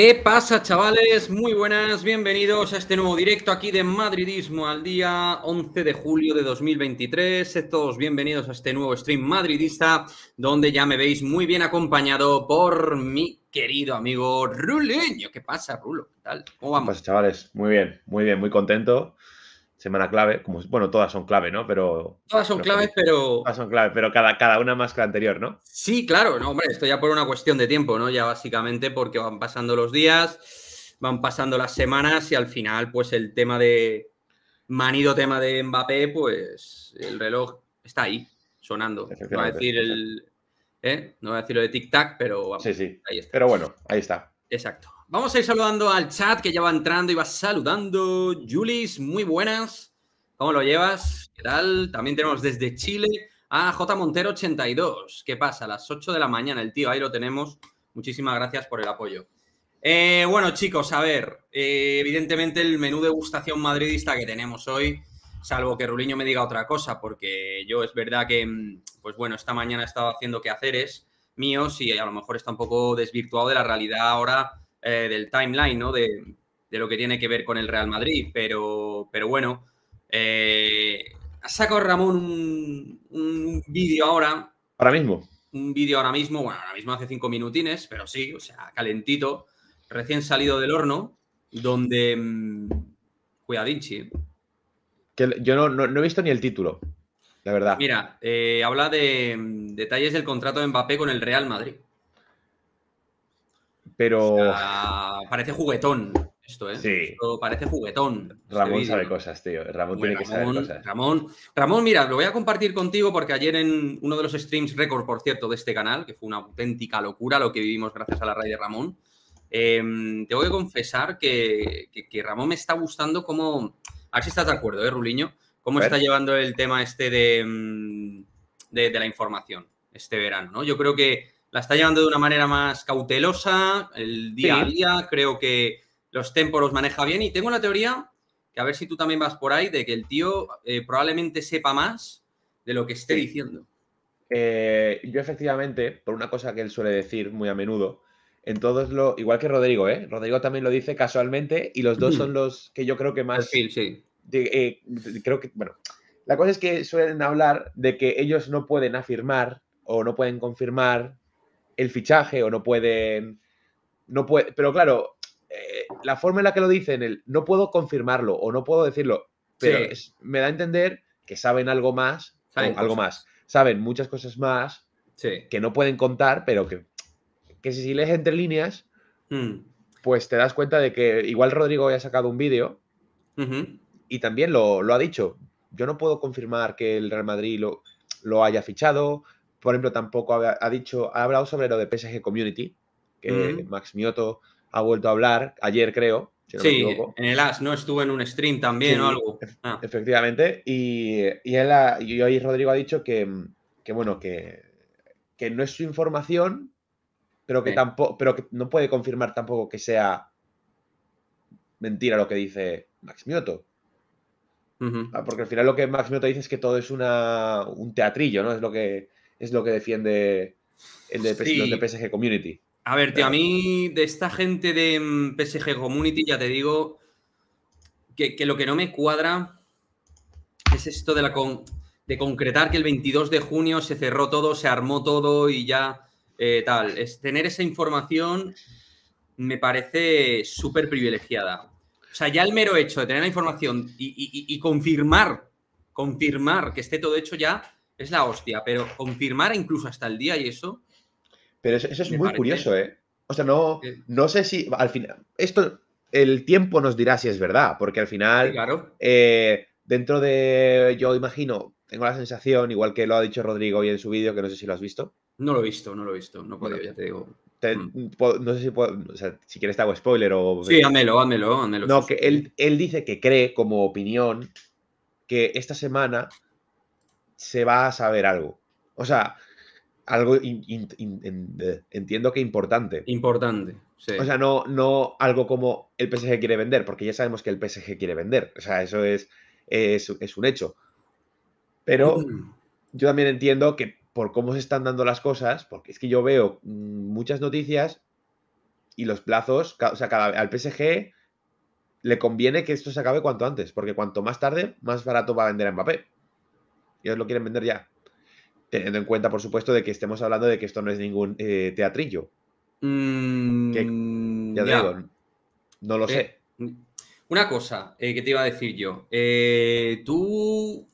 ¿Qué pasa, chavales? Muy buenas, bienvenidos a este nuevo directo aquí de Madridismo al día 11 de julio de 2023. todos bienvenidos a este nuevo stream madridista, donde ya me veis muy bien acompañado por mi querido amigo Ruleño. ¿Qué pasa, Rulo? ¿Qué tal? ¿Cómo vamos? ¿Qué pasa, chavales? Muy bien, muy bien, muy contento semana clave, como bueno, todas son clave, ¿no? Pero todas son pero todas son clave, pero cada, cada una más que la anterior, ¿no? Sí, claro, no, hombre, esto ya por una cuestión de tiempo, ¿no? Ya básicamente porque van pasando los días, van pasando las semanas y al final pues el tema de manido tema de Mbappé, pues el reloj está ahí sonando. No a decir el ¿eh? no voy a decir lo de tic tac, pero sí, sí. Pero bueno, ahí está. Exacto. Vamos a ir saludando al chat que ya va entrando y va saludando. Julis, muy buenas. ¿Cómo lo llevas? ¿Qué tal? También tenemos desde Chile a J. Montero 82. ¿Qué pasa? A las 8 de la mañana, el tío, ahí lo tenemos. Muchísimas gracias por el apoyo. Eh, bueno, chicos, a ver, eh, evidentemente el menú de degustación madridista que tenemos hoy, salvo que Ruliño me diga otra cosa, porque yo es verdad que, mm, pues bueno, esta mañana he estado haciendo quehaceres míos y a lo mejor está un poco desvirtuado de la realidad ahora eh, del timeline, ¿no? De, lo que tiene que ver con el Real Madrid, pero, pero bueno, eh, ha Ramón un, vídeo ahora. Ahora mismo. Un vídeo ahora mismo, bueno, ahora mismo hace cinco minutines, pero sí, o sea, calentito, recién salido del horno, donde... Mmm, cuidadinchi. yo no, no, he visto ni el título. La verdad. Mira, eh, habla de mm, detalles del contrato de Mbappé con el Real Madrid. Pero. parece juguetón esto, ¿eh? Sí. parece juguetón. Este Ramón sabe cosas, tío. Ramón tiene que saber cosas. Ramón, Ramón, mira, lo voy a compartir contigo porque ayer en uno de los streams récord, por cierto, de este canal, que fue una auténtica locura lo que vivimos gracias a la raíz de Ramón, em, Te tengo que confesar que, Ramón me está gustando cómo. A ver si estás de acuerdo, ¿eh, Ruliño? ¿Cómo está llevando el tema este de, mm, de, de la información este verano, ¿no? Yo creo que la está llevando de una manera más cautelosa, el día a día, creo que los tempos los maneja bien y tengo la teoría, que a ver si tú también vas por ahí, de que el tío eh, probablemente sepa más de lo que esté diciendo. Eh, yo efectivamente, por una cosa que él suele decir muy a menudo, en todos lo, igual que Rodrigo, ¿eh? Rodrigo también lo dice casualmente y los dos son los que yo creo que más... sí. Eh, creo que, bueno, la cosa es que suelen hablar de que ellos no pueden afirmar o no pueden confirmar el fichaje o no pueden. No puede, pero claro, eh, la forma en la que lo dicen, el no puedo confirmarlo o no puedo decirlo, pero me da a entender que saben algo más, algo más, saben muchas cosas más que no pueden contar, pero que, que si, lees entre líneas, hmm. pues te das cuenta de que igual Rodrigo haya sacado un vídeo y también lo, ha dicho. Yo no puedo confirmar que el Real Madrid lo, lo haya fichado, por ejemplo, tampoco ha, dicho, ha hablado sobre lo de PSG Community, que Max Mioto ha vuelto a hablar ayer, creo. sí, en el AS, ¿no? Estuvo en un stream también o algo. Ah. Efectivamente. Y, y, él y, Rodrigo ha dicho que, que bueno, que, que, no es su información, pero que, tampoco, pero que no puede confirmar tampoco que sea mentira lo que dice Max Mioto. Ah, porque al final lo que Max Mioto dice es que todo es una, un teatrillo, ¿no? Es lo que, es lo que defiende el de, de PSG Community. A ver, tío, a mí de esta gente de mm, PSG Community, ya te digo, que, lo que no me cuadra es esto de, la de concretar que el 22 de junio se cerró todo, se armó todo y ya eh, tal. Es, tener esa información me parece súper privilegiada. O sea, ya el mero hecho de tener la información y, y confirmar, confirmar que esté todo hecho ya es la hostia, pero confirmar incluso hasta el día y eso. Pero eso, es muy curioso, ¿eh? O sea, no, no sé si al final. Esto, el tiempo nos dirá si es verdad, porque al final. claro. Eh, dentro de. Yo imagino, tengo la sensación, igual que lo ha dicho Rodrigo hoy en su vídeo, que no sé si lo has visto. No lo he visto, no lo he visto. No puedo, ya te digo. Mm. No sé si puedo, o sea, si quieres te hago spoiler o. Sí, hámelo, házmelo, No, que él, él dice que cree, como opinión, que esta semana se va a saber algo. O sea, algo entiendo que importante. Importante. O sea, no, no algo como el PSG quiere vender, porque ya sabemos que el PSG quiere vender. O sea, eso es, es, un hecho. Pero mm. yo también entiendo que por cómo se están dando las cosas, porque es que yo veo mm, muchas noticias y los plazos, o sea, al PSG le conviene que esto se acabe cuanto antes, porque cuanto más tarde, más barato va a vender a Mbappé y os lo quieren vender ya. Teniendo en cuenta, por supuesto, de que estemos hablando de que esto no es ningún eh, teatrillo. Mm, ya, te digo, no lo eh, sé. Una cosa eh, que te iba a decir yo. tú.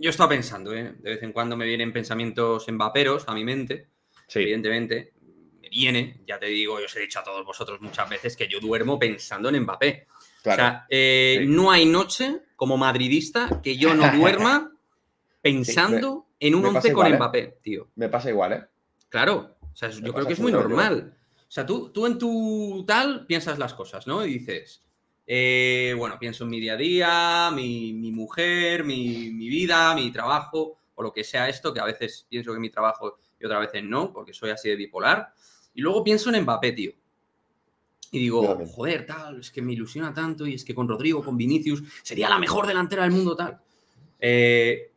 Yo estaba pensando, de vez en cuando me vienen pensamientos embaperos a mi mente. Sí. Evidentemente, viene. Ya te digo, yo os he dicho a todos vosotros muchas veces que yo duermo pensando en Mbappé. O sea, no hay noche como madridista que yo no duerma pensando en un 11 con ¿eh? Mbappé, tío. Me pasa igual, ¿eh? Claro, o sea, yo creo que es muy normal. O sea, tú, tú en tu tal piensas las cosas, ¿no? Y dices, eh, bueno, pienso en mi día a día, mi, mujer, mi, vida, mi trabajo, o lo que sea esto, que a veces pienso que mi trabajo y otras veces no, porque soy así de bipolar. Y luego pienso en Mbappé, tío. Y digo, joder, tal, es que me ilusiona tanto y es que con Rodrigo, con Vinicius, sería la mejor delantera del mundo, tal. Eh,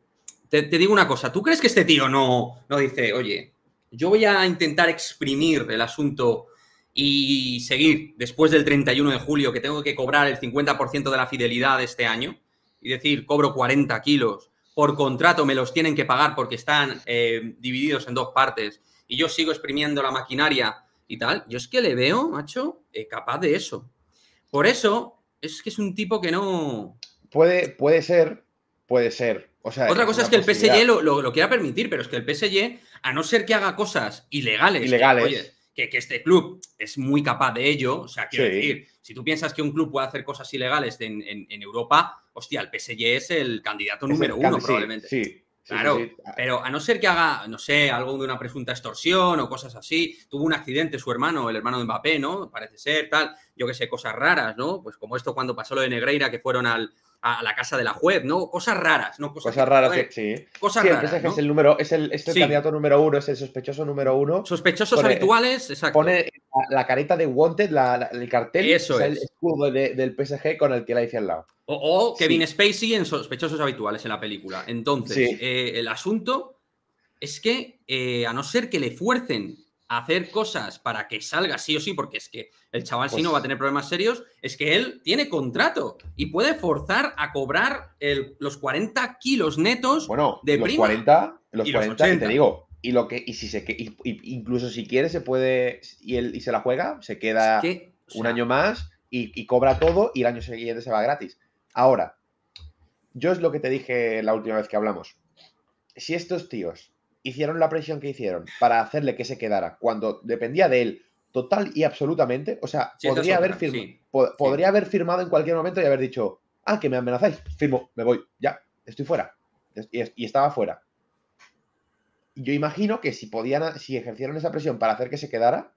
te, digo una cosa, ¿tú crees que este tío no, dice, oye, yo voy a intentar exprimir el asunto y seguir después del 31 de julio que tengo que cobrar el 50% de la fidelidad de este año y decir, cobro 40 kilos, por contrato me los tienen que pagar porque están eh, divididos en dos partes y yo sigo exprimiendo la maquinaria y tal, yo es que le veo, macho, eh, capaz de eso. Por eso es que es un tipo que no... Puede, puede ser, puede ser. O sea, Otra cosa es que el PSG lo, quiera permitir, pero es que el PSG, a no ser que haga cosas ilegales, Que, oye, que, este club es muy capaz de ello, o sea, quiero decir, si tú piensas que un club puede hacer cosas ilegales en, Europa, hostia, el PSG es el candidato número uno, probablemente. Sí, claro, pero a no ser que haga, no sé, algo de una presunta extorsión o cosas así, tuvo un accidente su hermano, el hermano de Mbappé, ¿no? Parece ser, tal, yo qué sé, cosas raras, ¿no? Pues como esto cuando pasó lo de Negreira, que fueron al, a la casa de la juez, ¿no? Cosas raras, ¿no? Cosas, raras, sí. Cosas raras. es el número, es el, este candidato número uno, es el sospechoso número uno. Sospechosos habituales, exacto. Pone la, careta de Wanted, el cartel, Eso es. el escudo del PSG con el que la dice al lado. O, Kevin Spacey en sospechosos habituales en la película. Entonces, eh, el asunto es que, eh, a no ser que le fuercen hacer cosas para que salga sí o sí, porque es que el chaval si no va a pues tener problemas serios, es que él tiene contrato y puede forzar a cobrar los 40 kilos netos bueno, de los 40, los 40, te digo. Y lo que, y si se que incluso si quiere, se puede. Y, él, y se la juega, se queda un año más y, y cobra todo y el año siguiente se va gratis. Ahora, yo es lo que te dije la última vez que hablamos. Si estos tíos hicieron la presión que hicieron para hacerle que se quedara cuando dependía de él total y absolutamente. O sea, podría, haber haber firmado en cualquier momento y haber dicho, ah, que me amenazáis, firmo, me voy, ya, estoy fuera. Y, estaba fuera. Yo imagino que si podían, si ejercieron esa presión para hacer que se quedara,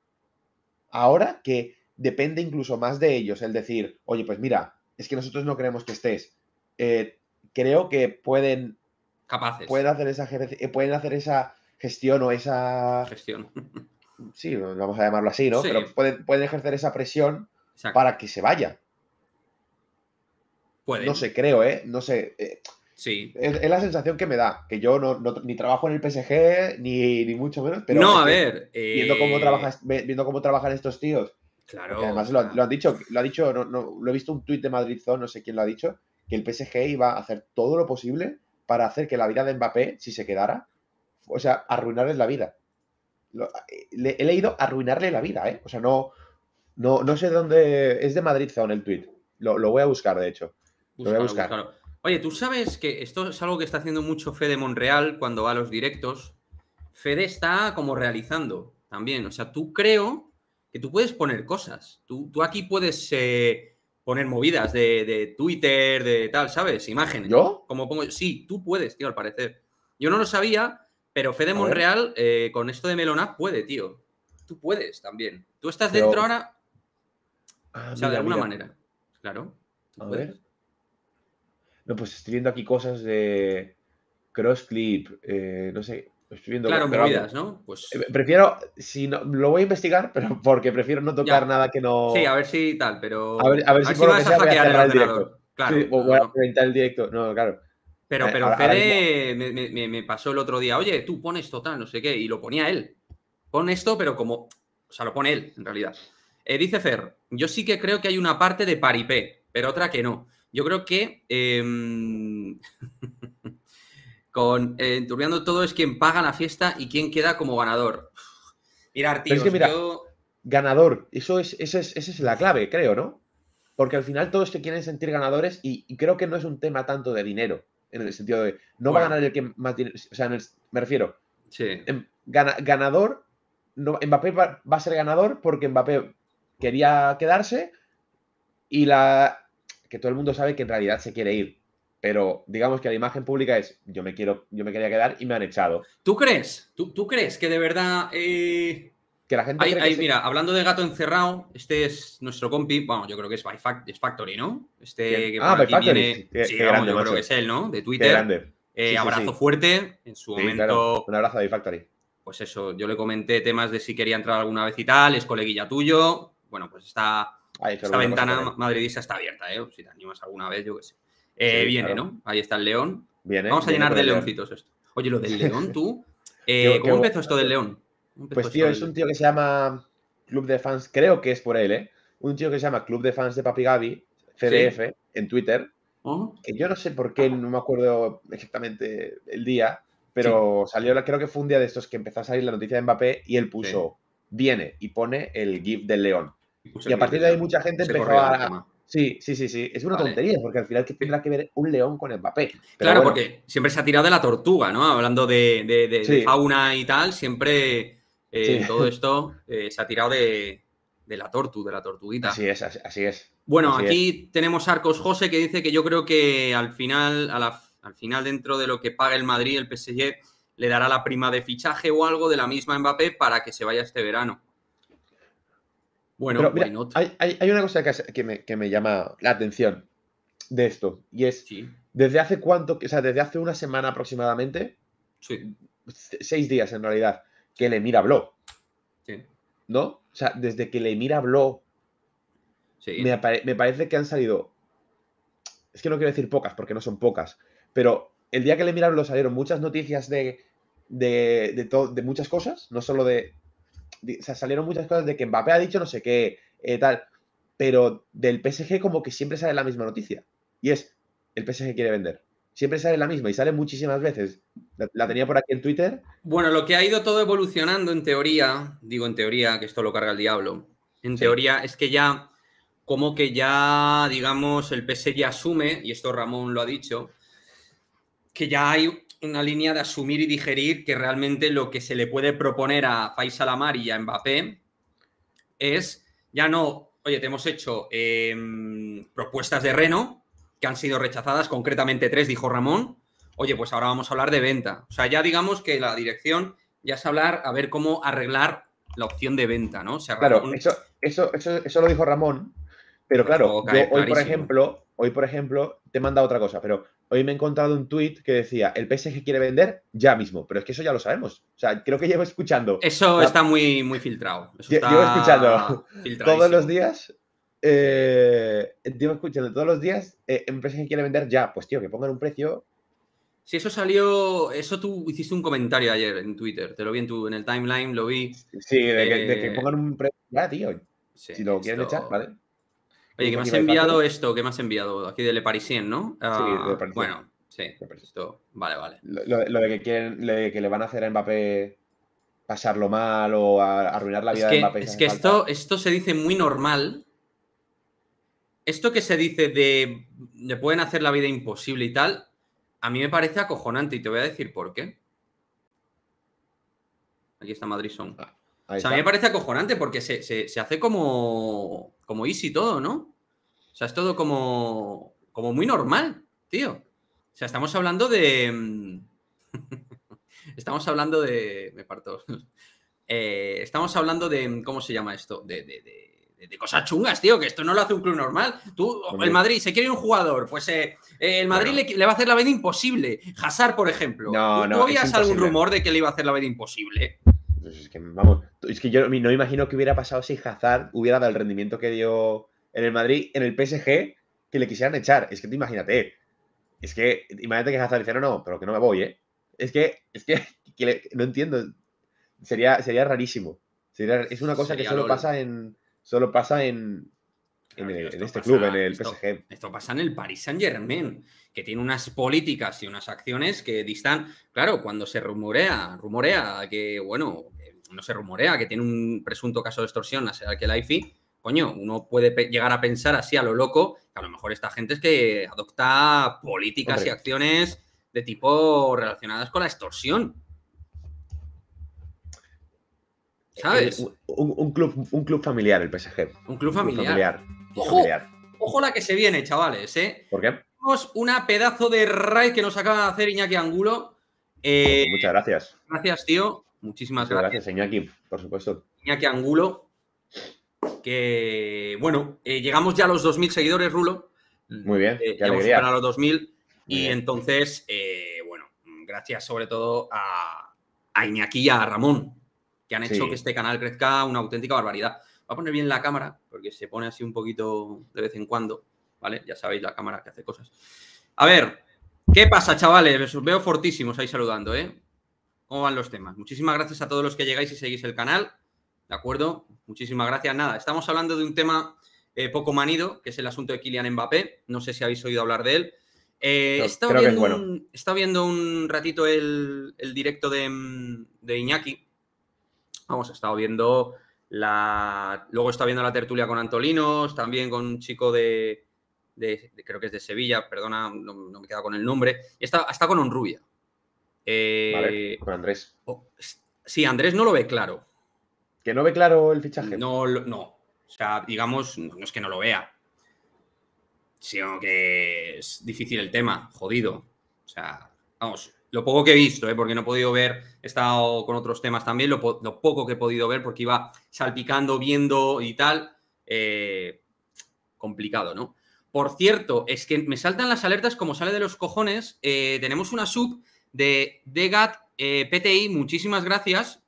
ahora que depende incluso más de ellos el decir, oye, pues mira, es que nosotros no queremos que estés. Eh, creo que pueden Capaces. Pueden hacer esa, eh, pueden hacer esa gestión o esa. Gestión. Sí, vamos a llamarlo así, ¿no? Pero pueden, ejercer esa presión para que se vaya. Pueden. No sé, creo, ¿eh? No sé. Eh, sí. Es, la sensación que me da, que yo ni trabajo en el PSG, ni, mucho menos, pero. No, a ver. Viendo, cómo eh, trabajas, viendo cómo trabajan estos tíos. Claro. además Lo, han dicho, lo ha dicho, lo he visto un tuit de Madrid Zone, no sé quién lo ha dicho, que el PSG iba a hacer todo lo posible para hacer que la vida de Mbappé, si se quedara, o sea, arruinarle la vida. Eh, le, he leído arruinarle la vida, ¿eh? O sea, no, no, no sé dónde. Es de Madrid Zone el tweet. Lo, voy a buscar, de hecho. lo voy a buscar. Oye, tú sabes que esto es algo que está haciendo mucho Fede Monreal cuando va a los directos. Fede está como realizando también. O sea, tú creo que tú puedes poner cosas. Tú, aquí puedes eh, poner movidas de, Twitter, de tal, ¿sabes? Imágenes. ¿Yo? Como pongo, sí, tú puedes, tío, al parecer. Yo no lo sabía, pero Fede Monreal, eh, con esto de Melona, puede, tío. Tú puedes también. Tú estás dentro ahora. Ah, o sea, de alguna manera. Claro. No, pues estoy viendo aquí cosas de cross clip, eh, no sé. Pues viendo claro, pero, ¿no? Pues... Eh, prefiero, si no, lo voy a investigar, pero porque prefiero no tocar nada que no. Sí, a ver si tal, pero. A ver, si, por vas lo a el, directo. Claro, voy el directo. No, claro. Pero, eh, pero Fede me, pasó el otro día, oye, tú pones total, no sé qué, y lo ponía él. Pon esto, pero como. O sea, lo pone él, en realidad. Eh, dice Fer, yo sí que creo que hay una parte de paripé, pero otra que no. Yo creo que. Em, con eh, enturbiando todo es quien paga la fiesta y quien queda como ganador. Es que mira, ganador, eso es, esa es, es la clave, creo, ¿no? Porque al final todos se quieren sentir ganadores y, creo que no es un tema tanto de dinero, en el sentido de no va a ganar el que más dinero, o sea, me refiero. Sí. Em, ganador, no, Mbappé va, va a ser ganador porque Mbappé quería quedarse y la que todo el mundo sabe que en realidad se quiere ir pero digamos que la imagen pública es yo me quiero, yo me quería quedar y me han echado. ¿Tú crees? ¿Tú, crees que de verdad eh, que la gente? mira, hablando de gato encerrado, este es nuestro compi, bueno, yo creo que es By Factory, ¿no? Este que Factory. sí, grande, yo creo que es él, ¿no? De Twitter. Eh, abrazo fuerte en su momento. Un abrazo de ByFactory. Pues eso, yo le comenté temas de si quería entrar alguna vez y tal, es coleguilla tuyo. Bueno, pues está esta ventana madridista está abierta, ¿eh? Si te animas alguna vez, yo qué sé. Eh, viene, ¿no? Ahí está el león. Vamos a llenar de leoncitos esto. Oye, lo del león, tú. Eh, ¿Cómo empezó esto del león? Pues tío, es un tío que se llama Club de Fans, creo que es por él, ¿eh? Un tío que se llama Club de Fans de Papi Gaby, CDF, en Twitter. Oh. Que yo no sé por qué, no me acuerdo exactamente el día, pero salió, creo que fue un día de estos que empezó a salir la noticia de Mbappé y él puso, viene y pone el GIF del león. Y, y a partir de ahí mucha gente empezó a, Sí, sí, sí, sí. Es una tontería, porque al final tendrá que ver un león con Mbappé. claro, porque siempre se ha tirado de la tortuga, ¿no? Hablando de, fauna y tal, siempre eh, todo esto eh, se ha tirado de, la tortuga, de la tortuguita. Así es, así, es. Bueno, aquí tenemos Arcos José que dice que yo creo que al final, al final, dentro de lo que paga el Madrid, el PSG le dará la prima de fichaje o algo de la misma Mbappé para que se vaya este verano. Bueno, hay, una cosa que, me, llama la atención de esto, y es desde hace cuánto, o sea, desde hace una semana aproximadamente, sí. seis días en realidad, que Lemir habló. Sí. ¿No? O sea, desde que Lemir habló, sí. me, parece que han salido, es que no quiero decir pocas, porque no son pocas, pero el día que Lemir habló salieron muchas noticias de, de, de, de muchas cosas, no solo de salieron muchas cosas de que Mbappé ha dicho no sé qué, eh, tal, pero del PSG como que siempre sale la misma noticia. Y es, el PSG quiere vender. Siempre sale la misma y sale muchísimas veces. La, tenía por aquí en Twitter. Bueno, lo que ha ido todo evolucionando en teoría, digo en teoría, que esto lo carga el diablo, en teoría es que ya, como que ya, digamos, el PSG asume, y esto Ramón lo ha dicho, que ya hay una línea de asumir y digerir que realmente lo que se le puede proponer a Faisalamar y a Mbappé es ya no, oye, te hemos hecho em, propuestas de reno que han sido rechazadas, concretamente tres, dijo Ramón. Oye, pues ahora vamos a hablar de venta. O sea, ya digamos que la dirección ya es hablar a ver cómo arreglar la opción de venta, ¿no? sea, claro, eso, eso, eso, eso, lo dijo Ramón, pero claro, oh, hoy, por ejemplo, hoy, por ejemplo, te manda otra cosa, pero hoy me he encontrado un tuit que decía, el PSG quiere vender ya mismo, pero es que eso ya lo sabemos. O sea, creo que llevo escuchando. Eso está muy, muy filtrado. Llevo escuchando todos los días. Eh, llevo escuchando todos los días, eh, el PSG quiere vender ya, pues tío, que pongan un precio. Si sí, eso salió, eso tú hiciste un comentario ayer en Twitter, te lo vi en, tu, en el timeline, lo vi. Sí, de, que, eh, pongan un precio ya, tío. si lo quieren echar, ¿vale? Oye, que me has enviado esto, que me has enviado aquí de Le Parisien, ¿no? sí, de ah, Parisien. Bueno, sí, vale, vale. Lo, de que que le van a hacer a Mbappé pasarlo mal o arruinar la vida de Mbappé. Es que esto, esto se dice muy normal. Esto que se dice de le pueden hacer la vida imposible y tal, a mí me parece acojonante y te voy a decir por qué. Aquí está Madrid Son. Ah, o sea, a mí me parece acojonante porque se hace como como easy todo, ¿no? O sea, es todo como, como muy normal, tío. O sea, estamos hablando de... Mm, estamos hablando de... Me parto. Eh, estamos hablando de... Mm, ¿Cómo se llama esto? de, de, de cosas chungas, tío, que esto no lo hace un club normal. Tú, el Madrid, se quiere un jugador, pues eh, eh, el Madrid le, va a hacer la vida imposible. Hazard, por ejemplo. No, no, ¿tú algún rumor de que le iba a hacer la vida imposible? Entonces, pues es que, vamos, es que yo no imagino que hubiera pasado si Hazard hubiera dado el rendimiento que dio en el Madrid, en el PSG, que le quisieran echar. Es que tú imagínate. Es que, imagínate que Hazard dice no, pero que no me voy, ¿eh? Es que, es que, no entiendo. Sería, sería rarísimo. es una cosa que solo pasa en. Solo pasa en, en, este club, en el PSG. Esto pasa en el Paris Saint Germain, que tiene unas políticas y unas acciones que distan. Claro, cuando se rumorea, rumorea que, bueno, eh, no se rumorea que tiene un presunto caso de extorsión será que la Aifi... coño, uno puede llegar a pensar así a lo loco que a lo mejor esta gente es que adopta políticas y acciones de tipo relacionadas con la extorsión. Eh, eh, ¿Sabes? Un, club, un club familiar, el PSG. Un club familiar. Un club familiar. Ojo, la que se viene, chavales, eh. ¿Por Tenemos una pedazo de raid que nos acaba de hacer Iñaki Angulo. Pues eh, muchas gracias. Gracias, tío. Muchísimas gracias. Gracias, Iñaki, por supuesto. Iñaki Angulo. Que, bueno, eh, llegamos ya a los 2.000 seguidores, Rulo. Muy bien, qué alegría. a los 2000 y entonces, bueno, gracias sobre todo a, a, Iñaki y a Ramón, que han hecho que este canal crezca una auténtica barbaridad. Va a poner bien la cámara, porque se pone así un poquito de vez en cuando, ¿vale? Ya sabéis la cámara que hace cosas. A ver, ¿qué pasa, chavales? Os veo fortísimos ahí saludando, ¿eh? ¿Cómo van los temas? Muchísimas gracias a todos los que llegáis y seguís el canal, ¿de acuerdo? Muchísimas gracias. Nada, estamos hablando de un tema eh, poco manido, que es el asunto de Kylian Mbappé. No sé si habéis oído hablar de él. Eh, está viendo, un, viendo un ratito el, directo de, de, Iñaki. Vamos, he estado viendo la... Luego está viendo la tertulia con Antolinos, también con un chico de, creo que es de Sevilla, perdona, no, me queda con el nombre. Está, está con Honrubia. Eh... con Andrés. sí, Andrés no lo ve claro. ¿Que no ve claro el fichaje? No, no. O sea, digamos, no es que no lo vea, sino que es difícil el tema, jodido. O sea, vamos, lo poco que he visto, ¿eh? porque no he podido ver, he estado con otros temas también, lo, poco que he podido ver, porque iba salpicando, viendo y tal, eh, complicado, ¿no? Por cierto, es que me saltan las alertas como sale de los cojones. Eh, tenemos una sub de Degat PTI, muchísimas gracias,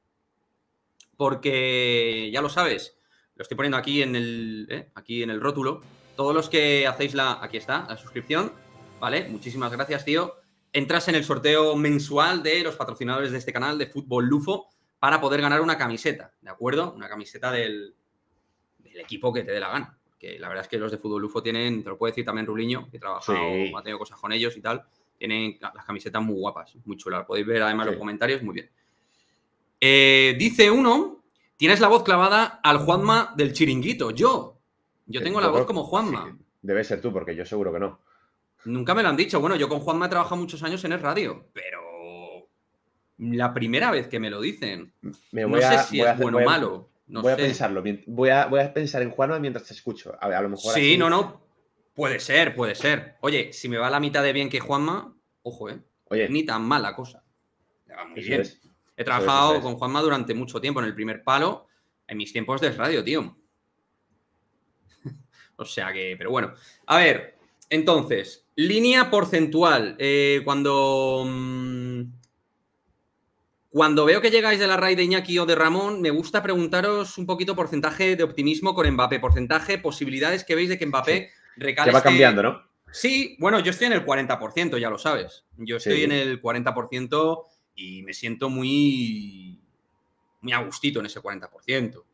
porque ya lo sabes, lo estoy poniendo aquí en el, aquí en el rótulo. Todos los que hacéis la, aquí está, la suscripción, ¿vale? Muchísimas gracias, tío entras en el sorteo mensual de los patrocinadores de este canal de Fútbol Lufo para poder ganar una camiseta, ¿de acuerdo? Una camiseta del, equipo que te dé la gana. Que la verdad es que los de Fútbol Lufo tienen, te lo puede decir también Ruliño, que trabajado, ha tenido cosas con ellos y tal, tienen las camisetas muy guapas, muy chulas. Podéis ver además los comentarios, muy bien. Eh, dice uno, tienes la voz clavada al Juanma del chiringuito. Yo, yo eh, tengo la voz como Juanma. debe ser tú, porque yo seguro que no. Nunca me lo han dicho. Bueno, yo con Juanma he trabajado muchos años en el radio, pero la primera vez que me lo dicen. no sé si es bueno o malo. No voy a pensarlo. Voy a, voy a, pensar en Juanma mientras te escucho. A, ver, lo mejor. Sí, no, no. Puede ser, puede ser. Oye, si me va la mitad de bien que Juanma, ojo, ¿eh? Oye. Ni tan mala cosa. bien. He trabajado con Juanma durante mucho tiempo en el primer palo, en mis tiempos de radio, tío. o sea que, pero bueno. A ver, entonces, Línea porcentual. Eh, cuando, mm, cuando veo que llegáis de la raíz de Iñaki o de Ramón, me gusta preguntaros un poquito porcentaje de optimismo con Mbappé, porcentaje, posibilidades que veis de que Mbappé recale. va cambiando, ¿no? Sí, bueno, yo estoy en el 40%, ya lo sabes. Yo estoy en el 40% y me siento muy, muy a gustito en ese 40%.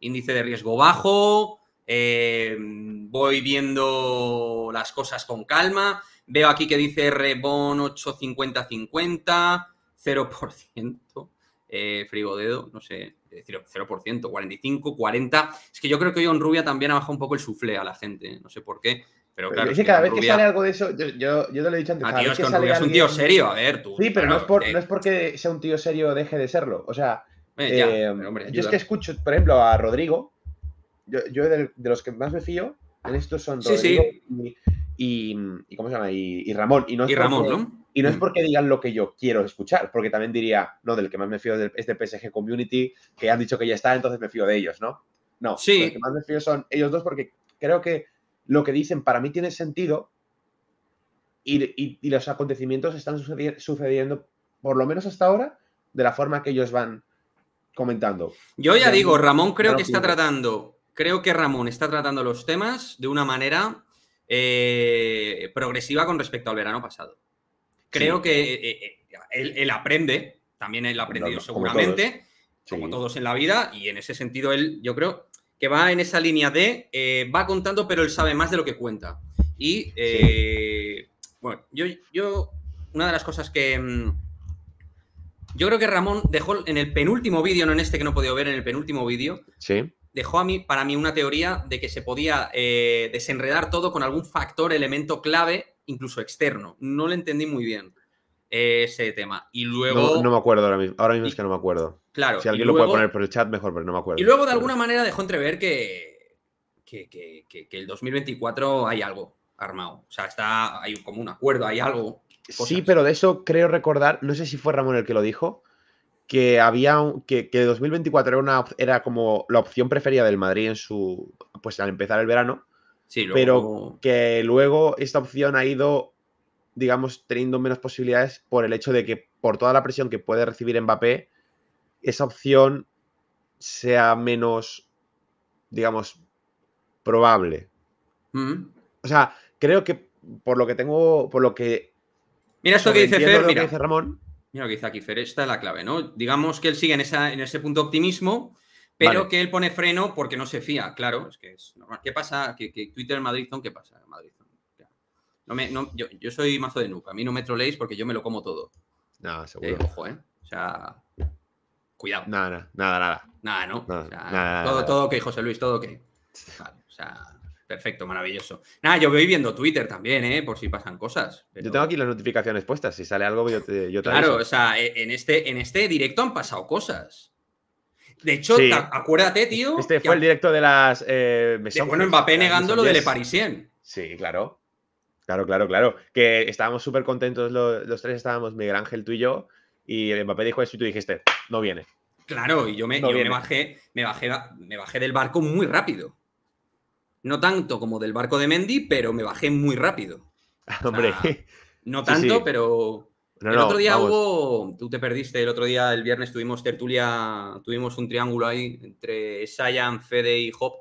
Índice de riesgo bajo, eh, voy viendo las cosas con calma. Veo aquí que dice Rebon 85050, 0%, eh, dedo, no sé, 0%, 45, 40. Es que yo creo que hoy en Rubia también ha bajado un poco el suflé a la gente, ¿eh? no sé por qué. Pero claro, cada vez que sale algo de eso, yo, te lo he dicho antes. Ah, es que, un tío serio, a ver, tú. Sí, pero no, eh. es porque sea un tío serio deje de serlo. O sea, yo es que escucho, por ejemplo, a Rodrigo, yo, de, los que más me fío en estos son Y, ¿Cómo se Y, Ramón. Y, no es mm. porque, digan lo que yo quiero escuchar, porque también diría, no, del que más me fío es de PSG Community, que han dicho que ya está, entonces me fío de ellos, ¿no? No, sí. que más me fío son ellos dos porque creo que lo que dicen para mí tiene sentido y, los acontecimientos están sucediendo, por lo menos hasta ahora, de la forma que ellos van comentando. Yo ya digo, Ramón creo que está tratando creo que Ramón está tratando los temas de una manera eh, progresiva con respecto al verano pasado. Creo que eh, eh, él, aprende, también él ha aprendido seguramente, como todos en la vida, y en ese sentido él, yo creo que va en esa línea de, va contando, pero él sabe más de lo que cuenta. Y, bueno, yo, yo, una de las cosas que... Mm, yo creo que Ramón dejó en el penúltimo vídeo, no en este que no he podido ver, en el penúltimo vídeo, sí dejó a mí, para mí una teoría de que se podía eh, desenredar todo con algún factor, elemento clave, incluso externo. No le entendí muy bien eh, ese tema. Y luego. No, me acuerdo ahora mismo. Ahora mismo es que no me acuerdo. Claro. Si alguien lo puede poner por el chat, mejor, pero no me acuerdo. Y luego, de alguna manera, dejó entrever que, que, el 2024 hay algo armado. O sea, está, hay como un acuerdo, hay algo. Sí, pero de eso creo recordar, no sé si fue Ramón el que lo dijo, que había que, que 2024 era, una, era como la opción preferida del Madrid en su pues al empezar el verano sí, pero que luego esta opción ha ido digamos teniendo menos posibilidades por el hecho de que por toda la presión que puede recibir Mbappé esa opción sea menos digamos probable o sea creo que por lo que tengo por lo que mira esto que dice Fer que dice Ramón Mira lo que dice aquí Fer, esta es la clave, ¿no? Digamos que él sigue en, esa, en ese punto optimismo, pero que él pone freno porque no se fía, claro, es que es normal. ¿Qué pasa? ¿Qué, Twitter Madrid ¿qué pasa yo, soy mazo de nuca, a mí no me troleéis porque yo me lo como todo. Nada, eh, seguro. ojo, ¿eh? O sea, cuidado. Nada, nada, nada. Nada, ¿no? Nada, nada, todo, nada. todo ok, José Luis, todo ok. Vale, o sea, Perfecto, maravilloso. Nada, yo voy viendo Twitter también, ¿eh? Por si pasan cosas. Yo tengo aquí las notificaciones puestas. Si sale algo, yo te, Claro, o sea, e, en este, en este directo han pasado cosas. De hecho, acuérdate, tío. Este fue el directo de las. Eh, bueno, Mbappé negando lo de Le Parisien. Sí, claro. Claro, claro, claro. Que estábamos súper contentos los, tres, estábamos Miguel Ángel, tú y yo. Y Mbappé dijo eso y tú dijiste, no viene. Claro, y yo me, yo me bajé, me bajé, me bajé del barco muy rápido. No tanto como del barco de Mendy, pero me bajé muy rápido. Hombre. no tanto, pero. el otro día hubo. Tú te perdiste. El otro día, el viernes, tuvimos tertulia. Tuvimos un triángulo ahí entre Sayan, Fede y Hop.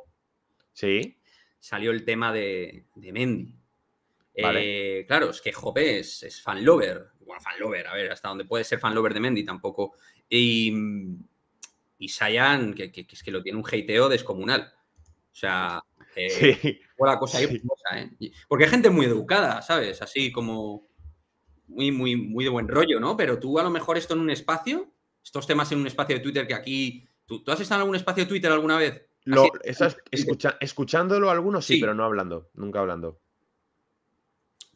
Sí. Salió el tema de, Mendy. Eh, claro, es que Hop es, fan lover. Bueno, fan lover, a ver, hasta dónde puede ser fan lover de Mendy tampoco. Y. Y Sayan, que, es que lo tiene un hateo descomunal. O sea, o la cosa ¿eh? Porque hay gente muy educada, ¿sabes? Así como muy, muy, muy de buen rollo, ¿no? Pero tú a lo mejor esto en un espacio, estos temas en un espacio de Twitter que aquí... ¿Tú, has estado en algún espacio de Twitter alguna vez? Lo, esas, escucha, escuchándolo algunos sí, pero no hablando, nunca hablando.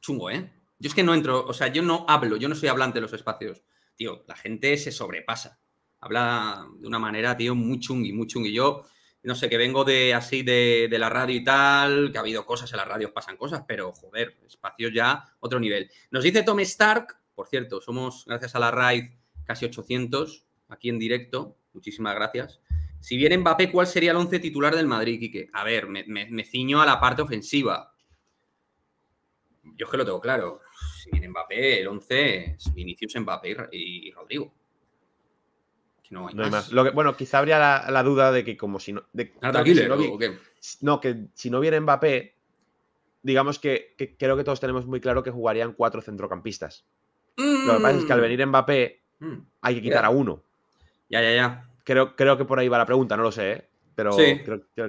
Chungo, ¿eh? Yo es que no entro, o sea, yo no hablo, yo no soy hablante de los espacios. Tío, la gente se sobrepasa. Habla de una manera, tío, muy y muy y Yo no sé, que vengo de así de, la radio y tal, que ha habido cosas, en las radios pasan cosas, pero joder, espacio ya otro nivel. Nos dice Tom Stark, por cierto, somos gracias a la RAID casi 800 aquí en directo, muchísimas gracias. Si viene Mbappé, ¿cuál sería el once titular del Madrid, Quique? A ver, me, ciño a la parte ofensiva. Yo es que lo tengo claro. Si viene Mbappé, el 11 inicios Mbappé y Rodrigo. No hay, más. Lo bueno, quizá habría la, duda de que como si no... no, que si no, viene Mbappé, digamos que, creo que todos tenemos muy claro que jugarían cuatro centrocampistas. Lo que pasa es que al mm. venir Mbappé mm. hay que quitar a uno. Ya, ya, ya. Creo, creo que por ahí va la pregunta, no lo sé, ¿eh? pero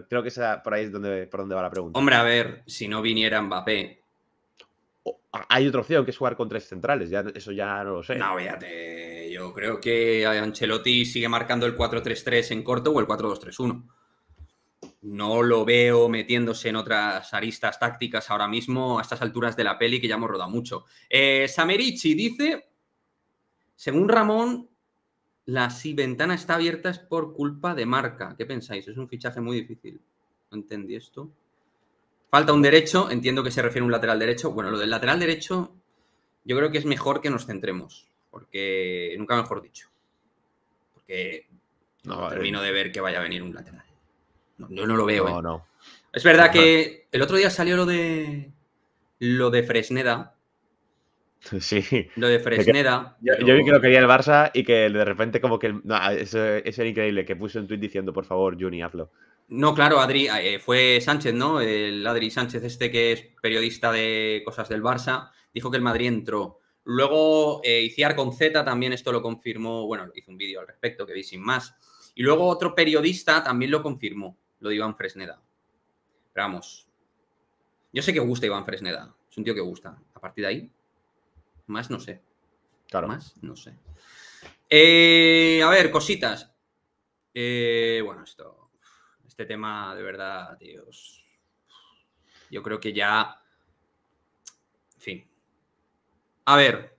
creo, que sea por ahí es donde, por donde va la pregunta. Hombre, a ver, si no viniera Mbappé... Hay otra opción que es jugar con tres centrales, ya, eso ya no lo sé. No, fíjate creo que Ancelotti sigue marcando el 4-3-3 en corto o el 4-2-3-1. No lo veo metiéndose en otras aristas tácticas ahora mismo a estas alturas de la peli que ya hemos rodado mucho. Eh, Samerici dice, según Ramón, la si ventana está abierta es por culpa de marca. ¿Qué pensáis? Es un fichaje muy difícil. No entendí esto. Falta un derecho, entiendo que se refiere a un lateral derecho. Bueno, lo del lateral derecho yo creo que es mejor que nos centremos. Porque nunca mejor dicho. Porque eh, termino de ver que vaya a venir un lateral. No, yo no lo veo. No, eh. no. Es verdad que el otro día salió lo de lo de Fresneda. Sí. Lo de Fresneda. Yo, vi que lo quería el Barça y que de repente como que... No, eso, era increíble, que puso en tuit diciendo, por favor, Juni, hazlo. No, claro, Adri, eh, fue Sánchez, ¿no? El Adri Sánchez este que es periodista de cosas del Barça, dijo que el Madrid entró. Luego, eh, Iciar con Z también esto lo confirmó, bueno, hizo un vídeo al respecto que vi sin más. Y luego otro periodista también lo confirmó, lo de Iván Fresneda. Pero vamos, yo sé que gusta Iván Fresneda, es un tío que gusta. A partir de ahí, más no sé. Claro. Más no sé. Eh, a ver, cositas. Eh, bueno, esto, este tema de verdad, Dios. Yo creo que ya, en fin, a ver.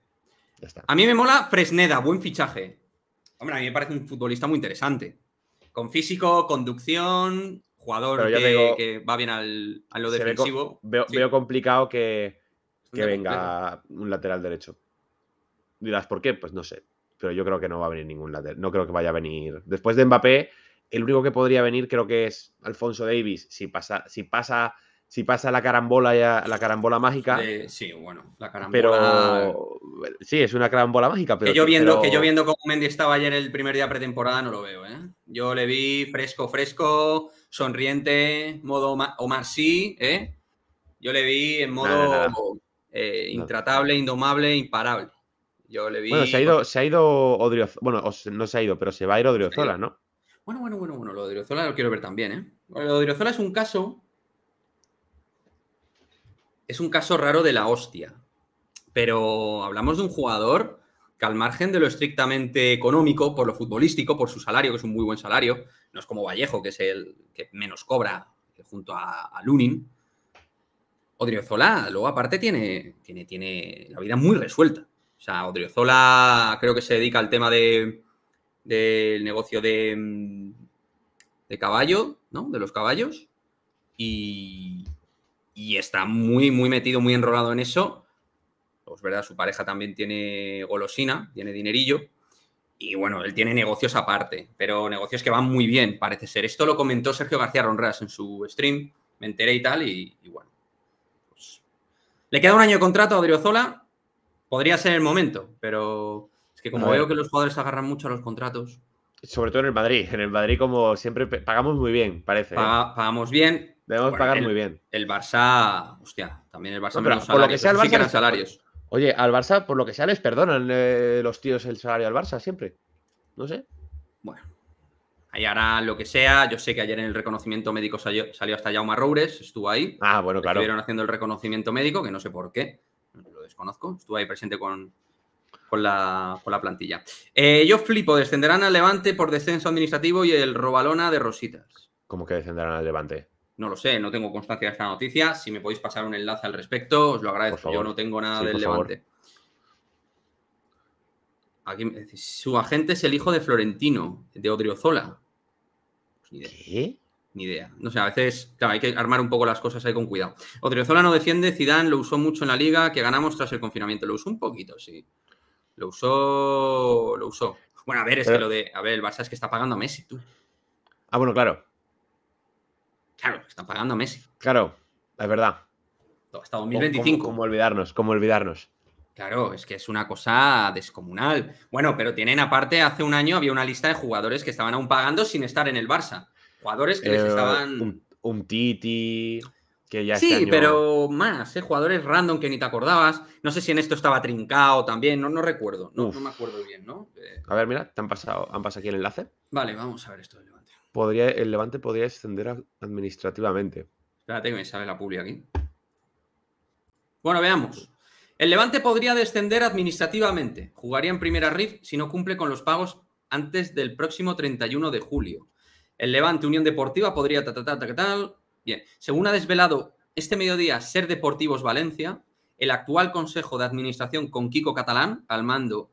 A mí me mola Fresneda, buen fichaje. Hombre, a mí me parece un futbolista muy interesante. Con físico, conducción, jugador que, va bien al, a lo defensivo. veo, complicado que, venga un lateral derecho. Dirás, ¿por qué? Pues no sé. Pero yo creo que no va a venir ningún lateral. No creo que vaya a venir. Después de Mbappé, el único que podría venir creo que es Alfonso Davis. Si pasa, si pasa si pasa la carambola ya, la carambola mágica. sí, bueno, la carambola. Pero sí, es una carambola mágica. Pero, que yo viendo, que yo viendo cómo Mendy estaba ayer el primer día pretemporada no lo veo, ¿eh? Yo le vi fresco, fresco, sonriente, modo Omar, sí, ¿eh? Yo le vi en modo eh, intratable, indomable, imparable. Yo le vi. Bueno, se ha ido, se ha ido Odriozola. Bueno, no se ha ido, pero se va a ir Odriozola, ¿no? Bueno, bueno, bueno, bueno. Lo de Odriozola lo quiero ver también, ¿eh? Lo de Odriozola es un caso es un caso raro de la hostia, pero hablamos de un jugador que al margen de lo estrictamente económico, por lo futbolístico, por su salario, que es un muy buen salario, no es como Vallejo, que es el que menos cobra junto a, a Lunin, Odriozola, luego aparte tiene, tiene, tiene la vida muy resuelta. O sea, Odriozola creo que se dedica al tema de, del negocio de, de caballo, ¿no? De los caballos. Y y está muy, muy metido, muy enrolado en eso. Pues, ¿verdad? Su pareja también tiene golosina, tiene dinerillo. Y bueno, él tiene negocios aparte, pero negocios que van muy bien, parece ser. Esto lo comentó Sergio García Ronras en su stream, me enteré y tal, y, bueno. Pues, le queda un año de contrato a Odriozola, podría ser el momento, pero es que como veo que los jugadores agarran mucho a los contratos sobre todo en el Madrid. En el Madrid, como siempre, pagamos muy bien, parece. ¿eh? pagamos bien. Debemos pagar muy bien. El Barça, hostia, también el Barça pero por lo que sea el Barça, salarios. Oye, al Barça, por lo que sea, les perdonan eh, los tíos el salario al Barça siempre. No sé. Bueno, ahí hará lo que sea. Yo sé que ayer en el reconocimiento médico salió, salió hasta Jaume Roures, estuvo ahí. Ah, bueno, claro. Estuvieron haciendo el reconocimiento médico, que no sé por qué, lo desconozco. Estuvo ahí presente con, con la, plantilla. Eh, yo flipo, descenderán al Levante por descenso administrativo y el Robalona de Rositas. ¿Cómo que descenderán al Levante? No lo sé, no tengo constancia de esta noticia. Si me podéis pasar un enlace al respecto, os lo agradezco. Yo no tengo nada del Levante. su agente es el hijo de Florentino, de Odriozola. Zola. Pues ni idea. No sé, a veces, claro, hay que armar un poco las cosas ahí con cuidado. Odriozola no defiende, Zidane lo usó mucho en la liga, que ganamos tras el confinamiento. Lo usó un poquito, sí. Lo usó. Lo usó. Bueno, a ver, es que lo de. A ver, el Barça es que está pagando a Messi, tú. Ah, bueno, claro. Claro, está pagando a Messi. Claro, es verdad. Hasta 2025. ¿Cómo, olvidarnos? ¿Cómo olvidarnos? Claro, es que es una cosa descomunal. Bueno, pero tienen aparte, hace un año había una lista de jugadores que estaban aún pagando sin estar en el Barça. Jugadores que les eh, estaban. un, Titi ya este sí, pero más, ¿eh? jugadores random que ni te acordabas. No sé si en esto estaba trincado también, no, no recuerdo, no, me acuerdo bien, ¿no? Eh, a ver, mira, te han pasado, han pasado aquí el enlace. Vale, vamos a ver esto del Levante. Podría, el Levante podría descender administrativamente. Espérate que me sale la publi aquí. Bueno, veamos. El Levante podría descender administrativamente. Jugaría en primera RIF si no cumple con los pagos antes del próximo 31 de julio. El Levante Unión Deportiva podría Bien, según ha desvelado este mediodía Ser Deportivos Valencia, el actual Consejo de Administración con Kiko Catalán al mando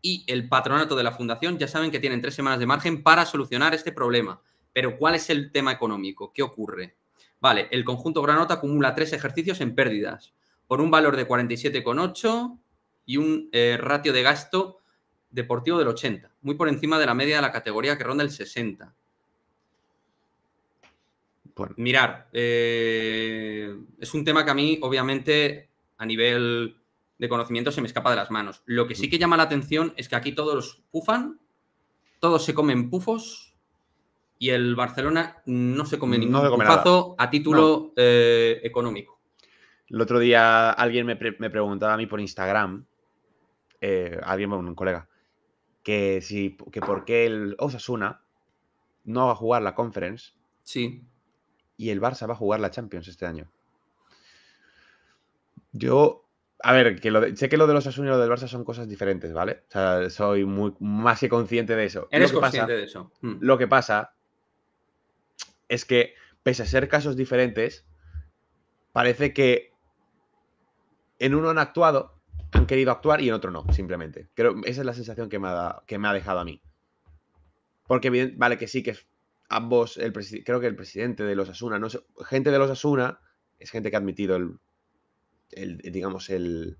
y el patronato de la Fundación ya saben que tienen tres semanas de margen para solucionar este problema. Pero ¿cuál es el tema económico? ¿Qué ocurre? Vale, el conjunto Granota acumula tres ejercicios en pérdidas por un valor de 47,8 y un eh, ratio de gasto deportivo del 80, muy por encima de la media de la categoría que ronda el 60. Mirar, eh, es un tema que a mí, obviamente, a nivel de conocimiento se me escapa de las manos. Lo que sí que llama la atención es que aquí todos pufan, todos se comen pufos y el Barcelona no se come ningún no pufazo a título eh, económico. El otro día alguien me, preguntaba a mí por Instagram, eh, alguien, un colega, que, si, que por qué el Osasuna no va a jugar la conference. Sí y el Barça va a jugar la Champions este año. Yo, a ver, que sé que lo de los Asun y lo del Barça son cosas diferentes, ¿vale? O sea, soy muy, más que consciente de eso. Eres consciente de eso. Mm. Lo que pasa es que, pese a ser casos diferentes, parece que en uno han actuado, han querido actuar y en otro no, simplemente. Creo, esa es la sensación que me ha, que me ha dejado a mí. Porque, vale, que sí, que ambos, el creo que el presidente de los Asuna, no gente de los Asuna es gente que ha admitido el, digamos, el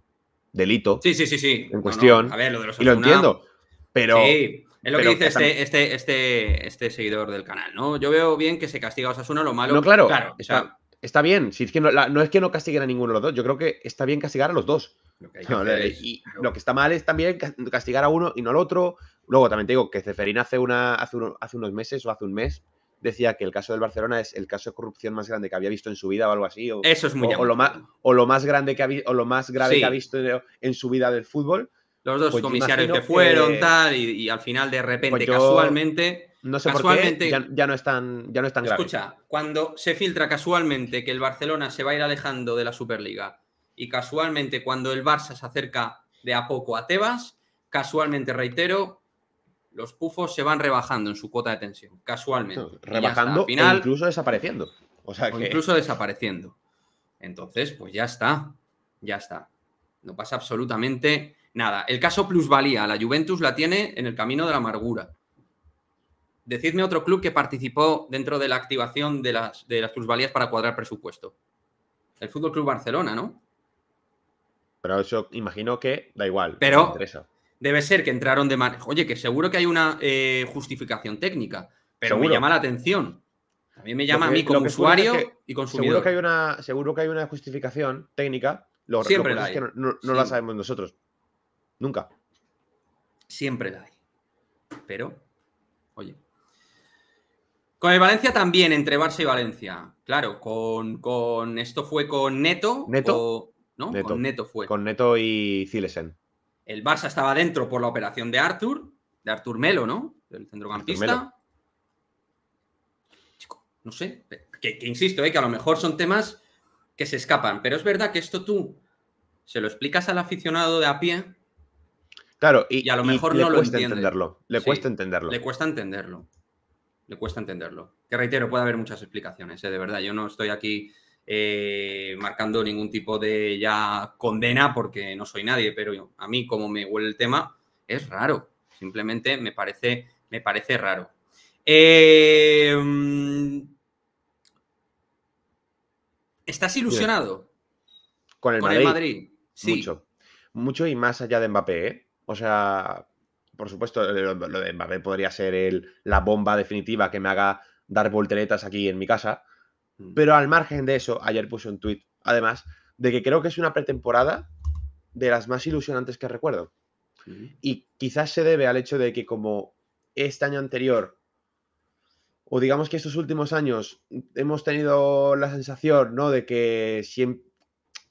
delito sí, sí, sí, sí. en cuestión. A ver, lo de los Asuna. Y lo entiendo, pero... Sí. Es lo que dice este, este, este, este, seguidor del canal, ¿no? Yo veo bien que se castiga a Asuna lo malo... No, claro, está, bien. Si no, es que no castiguen a ninguno de los dos, yo creo que está bien castigar a los dos. lo que está mal es también castigar a uno y no al otro, Luego también te digo que Ceferín hace, una, hace, hace unos meses o hace un mes decía que el caso del Barcelona es el caso de corrupción más grande que había visto en su vida o algo así. Eso es muy o, o lo más O lo más grande que ha, o lo más grave que ha visto en su vida del fútbol. Los dos pues comisarios que fueron, tal, y, al final de repente, pues casualmente. No sé por qué, ya, no están ya no están Escucha, cuando se filtra casualmente que el Barcelona se va a ir alejando de la Superliga y casualmente cuando el Barça se acerca de a poco a Tebas, casualmente, reitero, los pufos se van rebajando en su cuota de tensión, casualmente. Rebajando final, incluso desapareciendo. O, sea incluso desapareciendo. Entonces, pues ya está. Ya está. No pasa absolutamente nada. El caso plusvalía, la Juventus la tiene en el camino de la amargura. Decidme otro club que participó dentro de la activación de las, de las plusvalías para cuadrar presupuesto. El Fútbol Club Barcelona, ¿no? Pero eso imagino que da igual. Pero, debe ser que entraron de manera. Oye, que seguro que hay una eh, justificación técnica, pero me llama la atención. A mí me llama a mí como usuario y consumidor. Seguro que, hay una, seguro que hay una justificación técnica. Lo, Siempre la hay. que no, la sabemos nosotros. Nunca. Siempre la hay. Pero, oye. Con el Valencia también, entre Barça y Valencia. Claro, con, esto fue con Neto. Neto. ¿No? Con Neto fue. Con Neto y Cilesen. El Barça estaba dentro por la operación de Arthur, de Artur Melo, ¿no? Del centrocampista. Chico, no sé, que, insisto, eh, que a lo mejor son temas que se escapan, pero es verdad que esto tú se lo explicas al aficionado de a pie. Claro, y, a lo mejor no lo entiende. le cuesta entenderlo. Le cuesta entenderlo. Le cuesta entenderlo. Que reitero, puede haber muchas explicaciones, eh, de verdad. Yo no estoy aquí eh, marcando ningún tipo de ya condena porque no soy nadie, pero a mí como me huele el tema, es raro. Simplemente me parece, me parece raro. Eh, mm, ¿Estás ilusionado? Con el, Madrid? Sí. Mucho. Mucho y más allá de Mbappé. ¿eh? O sea, por supuesto, lo, de Mbappé podría ser la bomba definitiva que me haga dar volteretas aquí en mi casa. Mm. Pero al margen de eso, ayer puse un tuit, además, de que creo que es una pretemporada de las más ilusionantes que recuerdo. Y quizás se debe al hecho de que como este año anterior, o digamos que estos últimos años, hemos tenido la sensación, ¿no? De que siempre,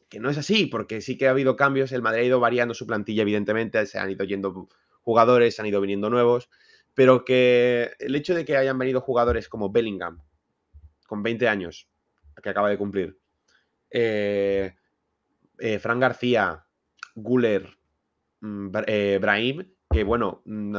que no es así, porque sí que ha habido cambios, el Madrid ha ido variando su plantilla, evidentemente, se han ido yendo jugadores, se han ido viniendo nuevos, pero que el hecho de que hayan venido jugadores como Bellingham, con 20 años, que acaba de cumplir. Eh, eh, Fran García, Guller, mm, eh, Brahim, que bueno, mm,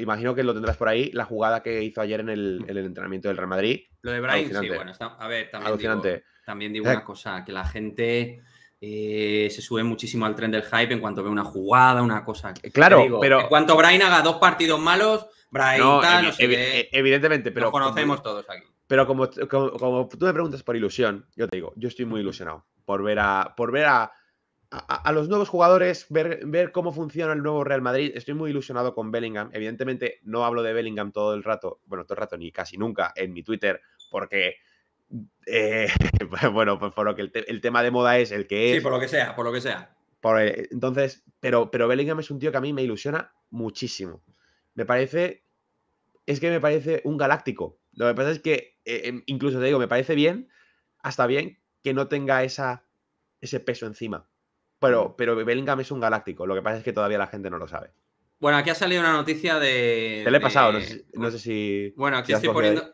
imagino que lo tendrás por ahí, la jugada que hizo ayer en el, mm. entrenamiento del Real Madrid. Lo de Brahim, sí, bueno, a ver, también digo, también digo una cosa, que la gente... se sube muchísimo al tren del hype en cuanto ve una jugada, una cosa. Claro, pero. En cuanto Brahim haga dos partidos malos, Brahim evidentemente, pero. Lo conocemos todos aquí. Pero como, tú me preguntas por ilusión, yo te digo, yo estoy muy ilusionado por ver a, por ver a, los nuevos jugadores, ver, cómo funciona el nuevo Real Madrid. Estoy muy ilusionado con Bellingham. Evidentemente no hablo de Bellingham todo el rato, bueno, todo el rato ni casi nunca en mi Twitter, porque, eh, bueno, pues por lo que el, tema de moda es el que es. Sí, por lo que sea, por lo que sea. Por, eh, entonces, pero, pero Bellingham es un tío que a mí me ilusiona muchísimo. Me parece, es que me parece un galáctico lo que pasa es que, eh, em, incluso te digo, me parece bien, hasta bien, que no tenga esa, ese peso encima. Pero, mm. pero Bellingham es un galáctico, lo que pasa es que todavía la gente no lo sabe. Bueno, aquí ha salido una noticia de. Te la he pasado, no, sé, si. Bueno, aquí estoy poniendo.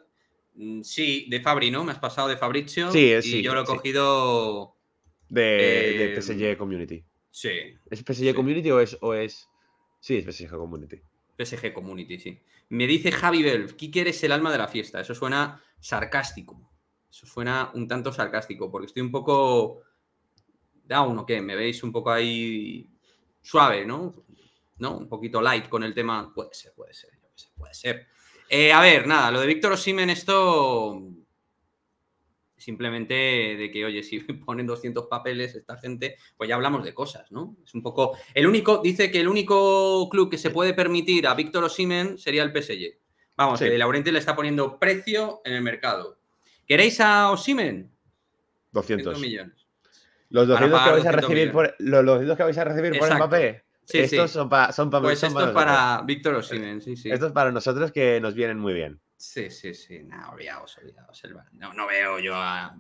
Mm, sí, de Fabri, ¿no? Me has pasado de Fabricio Sí, Y yo lo he cogido. De, eh, PSG Community. Sí. ¿Es PSG Community o es, o es. Sí, es PSG Community. PSG Community, sí. Me dice Javi Belf, quién es el alma de la fiesta. Eso suena sarcástico. Eso suena un tanto sarcástico, porque estoy un poco down, ¿o qué? Me veis un poco ahí suave, ¿no? ¿No? Un poquito light con el tema. Puede ser, puede ser, puede ser. Eh, a ver, nada, lo de Víctor Osimen, esto simplemente de que, oye, si ponen 200 papeles esta gente, pues ya hablamos de cosas, ¿no? Es un poco... El único, dice que el único club que se puede permitir a Víctor Osimen sería el PSG. Vamos, el que le está poniendo precio en el mercado. ¿Queréis a Osimen? 200. millones. Los 200, que vais, a recibir por, los 200 estos son pues para son pues para, Víctor osimen sí, sí. Estos para nosotros que nos vienen muy bien. Sí, sí, sí, nada, olvidaos, olvidados. No, no veo yo a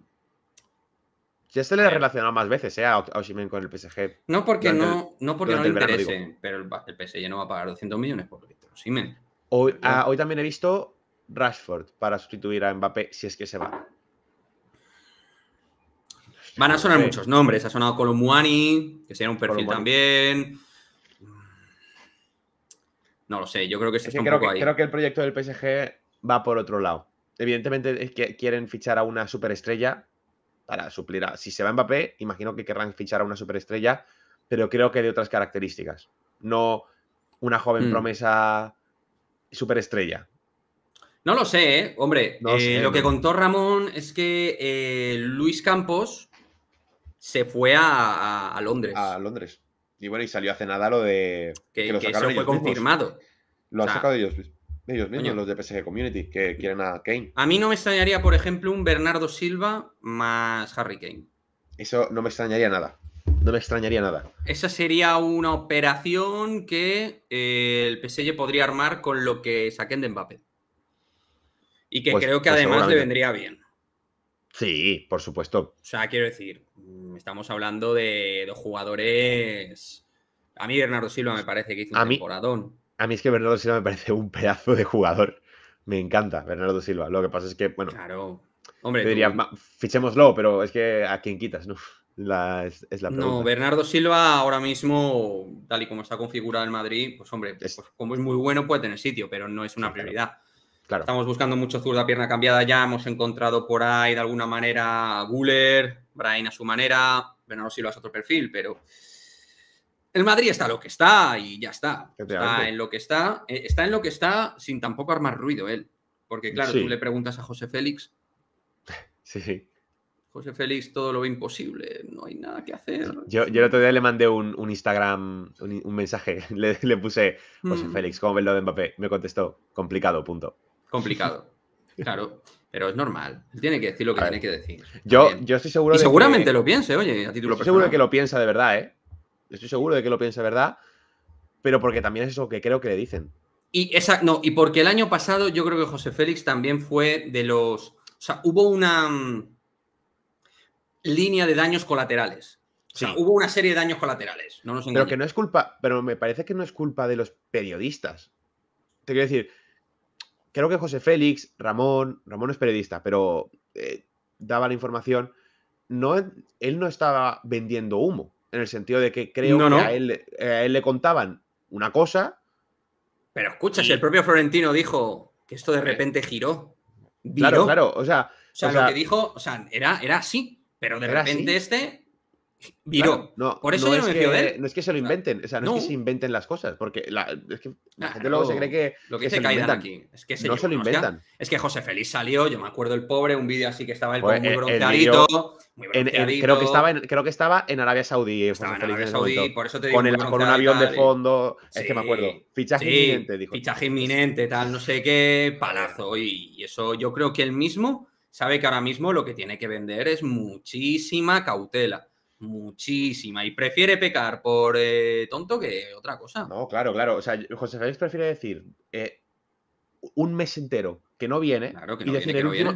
ya se le ha relacionado más veces ¿eh? a Oshimen con el PSG. No porque no, le interese, pero el, PSG no va a pagar 200 millones por Víctor Oshimen. Ah, hoy, también he visto Rashford para sustituir a Mbappé si es que se va. Van a sonar muchos nombres. Ha sonado Colomuani, que sería un perfil también. No lo sé, yo creo que, es un poco Creo que el proyecto del PSG va por otro lado. Evidentemente es que quieren fichar a una superestrella para suplir a... Si se va Mbappé, imagino que querrán fichar a una superestrella, pero creo que de otras características. No una joven hmm. promesa superestrella. No lo sé, ¿eh? hombre. Eh, lo que contó Ramón es que eh, Luis Campos se fue a, Londres. A Londres. Y bueno, y salió hace nada lo de... Que, eso fue confirmado. Lo ha sacado ellos. Ellos mismos, los de PSG Community, que quieren a Kane. A mí no me extrañaría, por ejemplo, un Bernardo Silva más Harry Kane. Eso no me extrañaría nada. No me extrañaría nada. Esa sería una operación que eh, el PSG podría armar con lo que saquen de Mbappé. Y que pues, creo que pues además le vendría bien. Sí, por supuesto. O sea, quiero decir, mm, estamos hablando de, dos jugadores. A mí Bernardo Silva me parece que hizo un temporadón a mí es que Bernardo Silva me parece un pedazo de jugador. Me encanta Bernardo Silva. Lo que pasa es que, bueno. Claro. Hombre, diría, fichémoslo, pero es que a quién quitas, ¿no? es, es la no, Bernardo Silva ahora mismo, tal y como está configurado en Madrid, pues hombre, pues, como es muy bueno puede tener sitio, pero no es una prioridad. Claro. Estamos buscando mucho zurda pierna cambiada ya, hemos encontrado por ahí de alguna manera a Guller, Brain a su manera, Bernardo Silva es otro perfil, pero el Madrid está lo que está y ya está. Está en lo que está, eh, está en lo que está sin tampoco armar ruido él. Porque claro, tú le preguntas a José Félix. Sí, sí. José Félix todo lo ve imposible, no hay nada que hacer. Yo, el otro día le mandé un, Instagram, un, mensaje, le, puse, José mm. Félix, ¿cómo ves lo de Mbappé? Me contestó, complicado, punto. Complicado, claro, pero es normal, tiene que decir lo que tiene que decir. Yo, yo estoy seguro y seguramente lo piense, oye, a título estoy seguro que lo piensa de verdad, ¿eh? Estoy seguro de que lo piensa verdad, pero porque también es eso que creo que le dicen. Y, y porque el año pasado yo creo que José Félix también fue de los... O sea, hubo una mm, línea de daños colaterales. O sea, hubo una serie de daños colaterales. No pero que no es culpa, pero me parece que no es culpa de los periodistas. Te quiero decir, creo que José Félix, Ramón, Ramón es periodista, pero eh, daba la información, no, él no estaba vendiendo humo en el sentido de que creo que eh, A, él, le contaban una cosa. Pero escucha, si el propio Florentino dijo que esto de eh. repente giró. Claro, claro, o sea, o sea, lo que dijo, o sea, era, era así, pero de repente este viro no, Por eso yo no No es que se lo inventen, o sea, no, es que se inventen las cosas, porque la, gente luego se cree que. Lo que, se inventan. es que no se lo inventan. es que José Feliz salió, yo me acuerdo el pobre, un vídeo así que estaba pues, eh, el muy, bronceadito, creo, que estaba en, creo que estaba en Arabia Saudí. Con, un avión de fondo, es que me acuerdo. Fichaje inminente, Fichaje inminente, tal, no sé qué, palazo. y eso yo creo que él mismo sabe que ahora mismo lo que tiene que vender es muchísima cautela muchísima y prefiere pecar por eh, tonto que otra cosa. No, claro, claro. O sea, José Félix prefiere decir eh, un mes entero que no viene,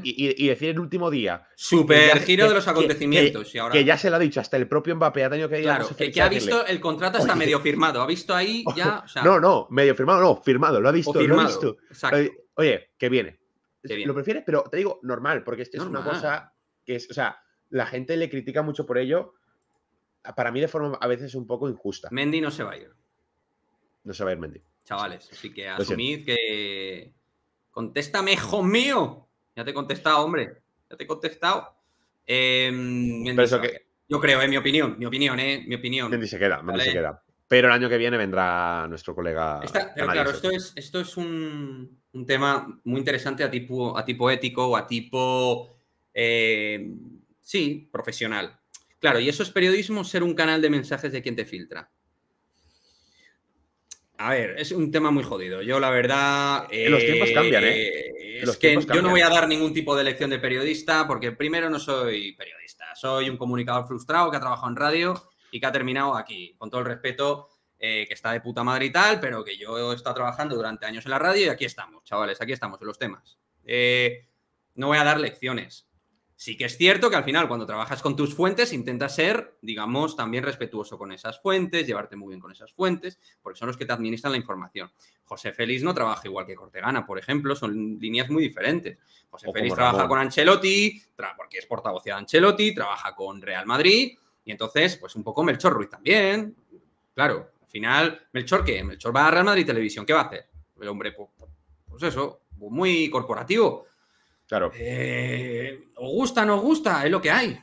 y, decir el último día. Super giro de los acontecimientos. Que, ya se lo ha dicho, hasta el propio Mbappé ha que claro, que, ha visto el contrato hasta medio firmado. Ha visto ahí ya. No, no, medio firmado, no, firmado, lo ha visto. Oye, que viene. Lo prefiere, pero te digo normal, porque es una cosa que es, o sea, la gente le critica mucho por ello, para mí de forma a veces un poco injusta. Mendy no se va a ir. No se va a ir Mendy. Chavales, así que asumid que... Contéstame, hijo mío. Ya te he contestado, hombre. Ya te he contestado. Em, Yo creo, en eh, mi opinión, mi opinión, eh, mi opinión. Mendy se queda, Mendy se queda. Pero el año que viene vendrá nuestro colega. claro, esto es, esto es un, tema muy interesante a tipo, a tipo ético o a tipo, eh, sí, profesional. Claro, y eso es periodismo, ser un canal de mensajes de quien te filtra. A ver, es un tema muy jodido. Yo, la verdad. los tiempos cambian, ¿eh? eh que yo no voy a dar ningún tipo de lección de periodista, porque primero no soy periodista. Soy un comunicador frustrado que ha trabajado en radio y que ha terminado aquí. Con todo el respeto, eh, que está de puta madre y tal, pero que yo he estado trabajando durante años en la radio y aquí estamos, chavales, aquí estamos en los temas. Eh, no voy a dar lecciones. Sí que es cierto que al final cuando trabajas con tus fuentes intentas ser, digamos, también respetuoso con esas fuentes, llevarte muy bien con esas fuentes, porque son los que te administran la información. José Félix no trabaja igual que Cortegana, por ejemplo, son líneas muy diferentes. José Félix trabaja con Ancelotti, porque es portavoz de Ancelotti, trabaja con Real Madrid, y entonces, pues un poco Melchor Ruiz también. Claro, al final, ¿Melchor qué? Melchor va a Real Madrid Televisión, ¿qué va a hacer? El hombre, pues, pues eso, muy corporativo. Claro. Eh, o gusta, no gusta, es lo que hay.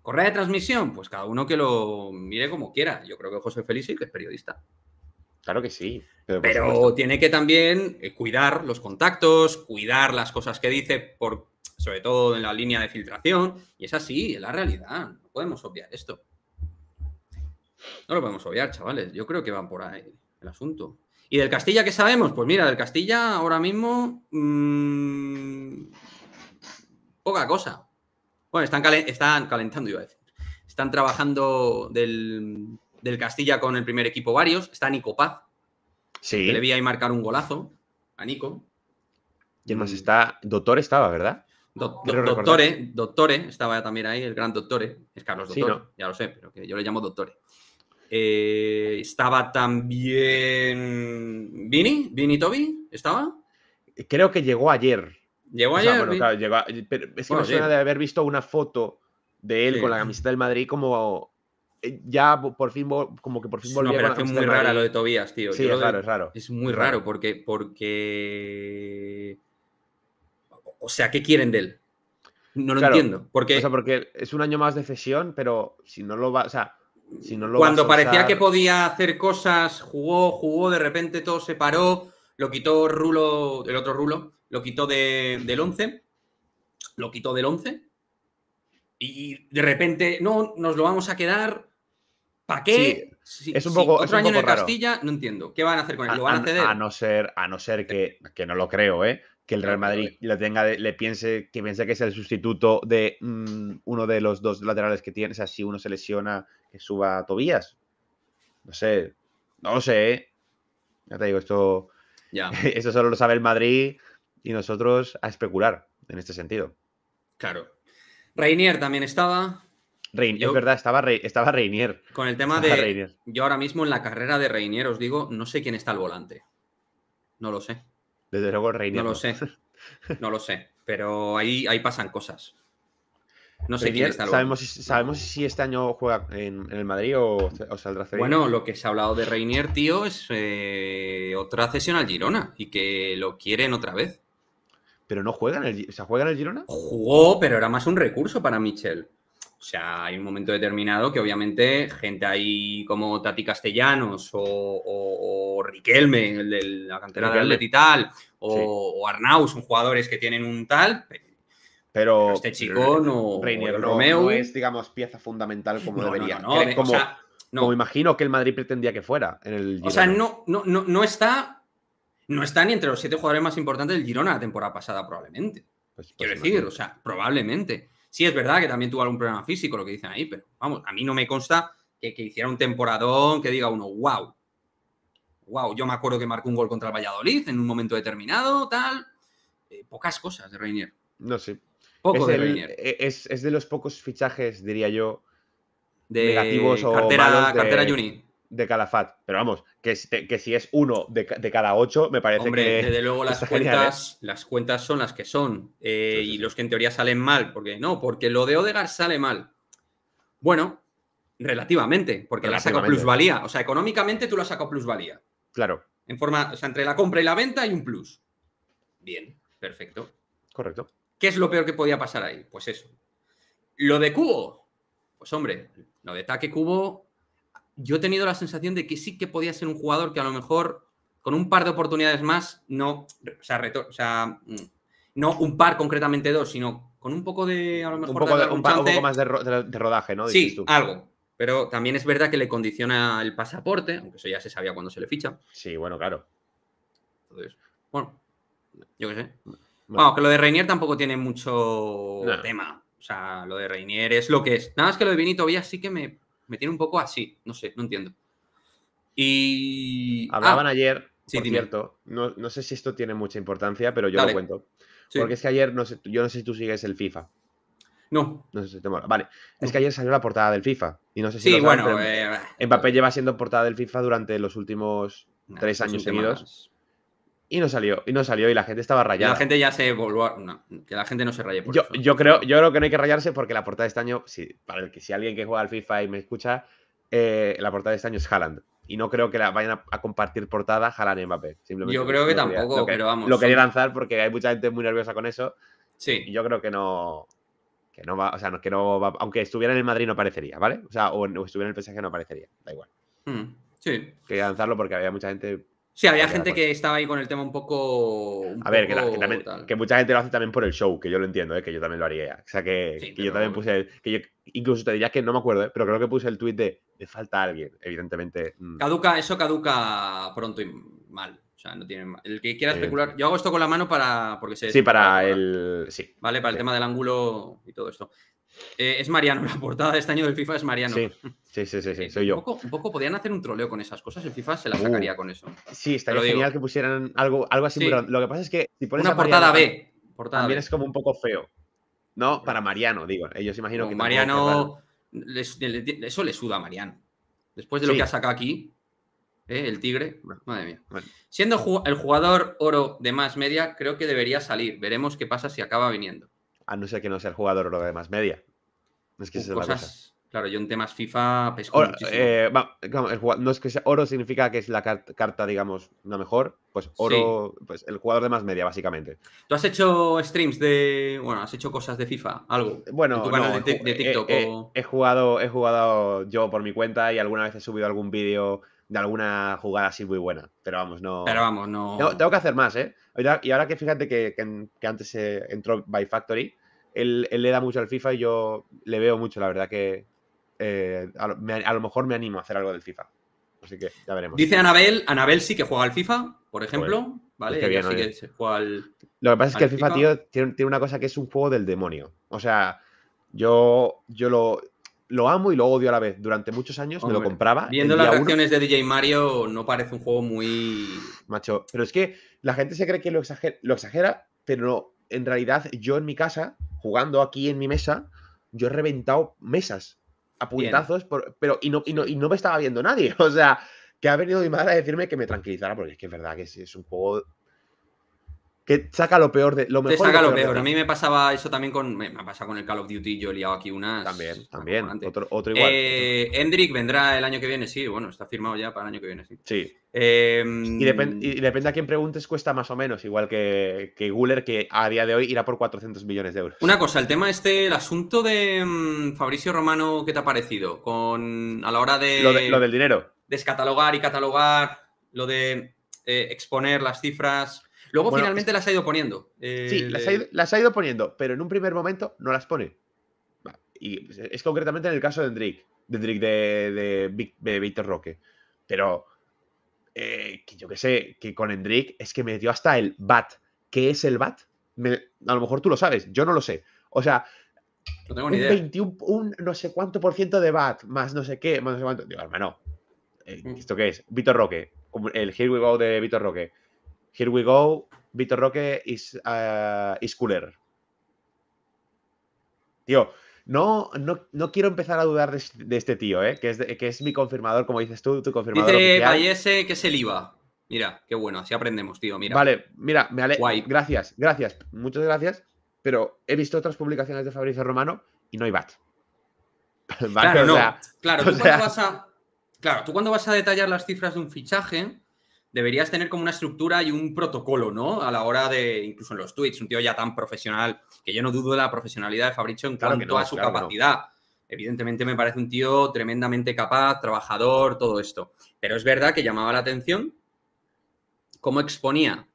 Correa de transmisión, pues cada uno que lo mire como quiera. Yo creo que José feliz que es periodista. Claro que sí. Pero, tiene que también eh, cuidar los contactos, cuidar las cosas que dice, por, sobre todo en la línea de filtración. Y es así, es la realidad. No podemos obviar esto. No lo podemos obviar, chavales. Yo creo que van por ahí el asunto. ¿Y del Castilla qué sabemos? Pues mira, del Castilla ahora mismo. Mm, poca cosa. Bueno, están, están calentando, iba a decir. Están trabajando del, Castilla con el primer equipo varios. Está Nico Paz. Sí. le vi ahí marcar un golazo a Nico. Y además está. Doctor estaba, ¿verdad? doctore, doctore, estaba también ahí, el gran doctore. Es Carlos Doctor, ya lo sé, pero que yo le llamo doctore. Eh, estaba también Vini, Vini Toby, ¿estaba? Creo que llegó ayer. Llegó ayer. es que me suena de haber visto una foto de él con la camiseta del Madrid como eh, ya por fin como que por fin volvió. Es una muy rara lo de Tobías, tío. Sí, es raro, es muy raro porque, porque... O sea, ¿qué quieren de él? No lo entiendo. Porque... O sea, porque es un año más de cesión, pero si no lo va... O sea, cuando parecía que podía hacer cosas, jugó, jugó, de repente todo se paró, lo quitó Rulo, el otro Rulo, lo quitó de, del 11, lo quitó del 11 y de repente, no, nos lo vamos a quedar, ¿para qué? Sí, es un poco, otro año en Castilla, no entiendo. ¿Qué van a hacer con él? van a, ceder? no ser, a no ser que, que no lo creo, ¿eh? que el Real Madrid le piense que piense que es el sustituto de mm, uno de los dos laterales que tiene, o sea, si uno se lesiona que suba a Tobías. No sé, no sé. ¿eh? Ya te digo esto Eso solo lo sabe el Madrid y nosotros a especular en este sentido. Claro. Reinier también estaba. es verdad, estaba, estaba Reinier. Con el tema de. Yo ahora mismo en la carrera de Reinier os digo, no sé quién está al volante. No lo sé. Desde luego el No lo sé. No lo sé. Pero ahí, ahí pasan cosas. No sé quién está Sabemos, sabemos si este año juega en, el Madrid o, saldrá Bueno, lo que se ha hablado de Reinier, tío, es eh, otra cesión al Girona y que lo quieren otra vez. Pero no juega en el, juega en el Girona. Jugó, pero era más un recurso para Michel. O sea, hay un momento determinado que obviamente gente ahí como Tati Castellanos o, Riquelme, el de la cantera de y tal, o, Arnau, son jugadores que tienen un tal. Pero, este chico no, no, Romeo, no, es, digamos, pieza fundamental como debería. No, como, imagino que el Madrid pretendía que fuera en el O sea, no, no, no, está, no está ni entre los siete jugadores más importantes del Girona la temporada pasada, probablemente. Pues, pues Quiero decir, o sea, probablemente. Sí, es verdad que también tuvo algún problema físico, lo que dicen ahí, pero vamos, a mí no me consta que, hiciera un temporadón que diga uno, wow. Wow, yo me acuerdo que marcó un gol contra el Valladolid en un momento determinado, tal. Eh, pocas cosas de Reinier. No sé. Poco es de Reinier. E, es, de los pocos fichajes, diría yo, de negativos o malos de... cartera Juni de Calafat. Pero vamos, que, que si es uno de, cada ocho, me parece Hombre, Desde luego las ¿eh? cuentas, las cuentas son las que son. Eh, y los que en teoría salen mal, porque no, porque lo de Odegar sale mal. Bueno, relativamente, porque la saca plusvalía. O sea, económicamente tú la sacó plusvalía. Claro. En forma, o sea, entre la compra y la venta hay un plus. Bien, perfecto. Correcto. ¿Qué es lo peor que podía pasar ahí? Pues eso. Lo de Cubo. Pues hombre, lo de Taque Cubo yo he tenido la sensación de que sí que podía ser un jugador que a lo mejor con un par de oportunidades más, no, sea, sea mm, no un par concretamente dos, sino con un poco de, a lo mejor, un poco, más de, rodaje, ¿no? Sí, algo. Pero también es verdad que le condiciona el pasaporte, aunque eso ya se sabía cuando se le ficha. Sí, bueno, claro. Entonces, bueno, yo qué sé. Bueno, que lo de Reinier tampoco tiene mucho tema. O sea, lo de Reinier es lo que es. Nada más que lo de Vinito Villas sí que me me tiene un poco así, no sé, no entiendo. Y... Ah, Hablaban ayer, por cierto, no, sé si esto tiene mucha importancia, pero yo lo cuento. Porque es que ayer, sé, yo no sé si tú sigues el FIFA. No. No sé si te mola. Vale, es que ayer salió la portada del FIFA. Y no sé si. Sí, lo eh, eh, Mbappé lleva siendo portada del FIFA durante los últimos tres años seguidos y no salió, y no salió, y la gente estaba rayada. La gente ya se volvió que la gente no se raye yo, Yo creo, yo creo que no hay que rayarse porque la portada de este año, si, para el que si alguien que juega al FIFA y me escucha, eh, la portada de este año es Haaland. Y no creo que la vayan a, compartir portada Haaland y Mbappé. yo creo que tampoco, pero vamos. Lo quería lanzar porque hay mucha gente muy nerviosa con eso. Sí. yo creo que no. Que no va, o sea, que no va, aunque estuviera en el Madrid no aparecería, ¿vale? O sea, o, estuviera en el PSG no aparecería, da igual. Mm, sí. Quería lanzarlo porque había mucha gente Sí, había gente que estaba ahí con el tema un poco. a ver, que, mucha gente lo hace también por el show, que yo lo entiendo, ¿eh? que yo también lo haría. O sea, que, yo también puse. Que yo, incluso te diría que no me acuerdo, ¿eh? pero creo que puse el tuit de, de falta alguien, evidentemente. Mm. Caduca, eso caduca pronto y mal. O sea, no tiene. El que quiera especular. Yo hago esto con la mano para. Porque se sí, para, el. Sí. Vale, para el tema del ángulo y todo esto. Eh, es Mariano, la portada de este año del FIFA es Mariano. Sí, sí, sí, sí, eh, soy yo. Un poco, podían hacer un troleo con esas cosas, el FIFA se la uh. sacaría con eso. Sí, estaría genial que pusieran algo, algo así. lo que pasa es que si pones Una portada B. también es como un poco feo. No, para Mariano, digo. Ellos eh, imagino que... Mariano, eso le suda a Mariano. Después de lo que ha sacado aquí, ¿Eh? el tigre. Madre mía. Siendo el jugador oro de más media, creo que debería salir. Veremos qué pasa si acaba viniendo. A no ser que no sea el jugador oro de más media que cosas, claro, yo en temas FIFA pesco oro, eh, no es que sea, oro significa que es la carta, digamos, la mejor. Pues oro, pues el jugador de más media, básicamente. ¿Tú has hecho streams de. Bueno, has hecho cosas de FIFA? ¿Algo? Bueno, de, TikTok. He, jugado, he jugado yo por mi cuenta y alguna vez he subido algún vídeo de alguna jugada así muy buena. Pero vamos, no. Pero vamos, no. tengo que hacer más, ¿eh? Y ahora que fíjate que, que, que antes eh, entró By Factory él, le da mucho al FIFA y yo le veo mucho, la verdad que eh, a, lo mejor me animo a hacer algo del FIFA. Así que ya veremos. Dice Anabel, Anabel sí que juega al FIFA, por pues, ejemplo. Pues vale, que juega al, Lo que pasa es que el FIFA, tío, tiene, una cosa que es un juego del demonio. O sea, yo, yo lo, amo y lo odio a la vez. Durante muchos años me lo compraba. Viendo las reacciones de DJ Mario, no parece un juego muy. Macho, pero es que la gente se cree que lo, lo exagera, pero no. en realidad yo en mi casa jugando aquí en mi mesa, yo he reventado mesas a puntazos, pero y no, y no, me estaba viendo nadie. O sea, que ha venido mi madre a decirme que me tranquilizara, porque es que es verdad que es un juego que saca lo peor de lo mejor. Te saca lo, peor. A mí me pasaba eso también con. Me ha pasado con el Call of Duty, yo he liado aquí unas. También, también. Otro, igual. Hendrik eh, vendrá el año que viene, sí. Bueno, está firmado ya para el año que viene, sí. Sí. Em, y, depende a quién preguntes, cuesta más o menos, igual que, que Guller, que a día de hoy irá por 400 millones de euros. Una cosa, el tema este, el asunto de mm, Fabricio Romano, ¿qué te ha parecido? Con, a la hora de lo, del dinero. Descatalogar y catalogar, lo de eh, exponer las cifras. Luego finalmente las ha ido poniendo. sí, eh, las ha ido, poniendo, pero en un primer momento no las pone. es concretamente en el caso de Hendrik. de Drake de, de, Roque. Pero eh, yo que sé, que con Hendrik es que me dio hasta el bat. ¿Qué es el bat? a lo mejor tú lo sabes, yo no lo sé. O sea, un no sé cuánto por ciento de bat, más no sé qué, más no sé cuánto. Digo, hermano, eh, mm. ¿esto qué es? Victor Roque, el Here We de Victor Roque. Here we go. Vitor Roque uh, is, cooler. Tío, no, no, quiero empezar a dudar de, este, este tío, ¿eh? que, es que es mi confirmador, como dices tú, tu confirmador. Dice ese, que es el IVA. Mira, qué bueno, así aprendemos, tío. Mira. Vale, mira, me ale... Gracias, gracias, muchas gracias. Pero he visto otras publicaciones de Fabricio Romano y no hay VAT. Claro, claro, claro, tú cuando vas a detallar las cifras de un fichaje, deberías tener como una estructura y un protocolo, ¿no? A la hora de, incluso en los tweets, un tío ya tan profesional, que yo no dudo de la profesionalidad de Fabricio en cuanto a su capacidad. Evidentemente me parece un tío tremendamente capaz, trabajador, todo esto. Pero es verdad que llamaba la atención cómo exponía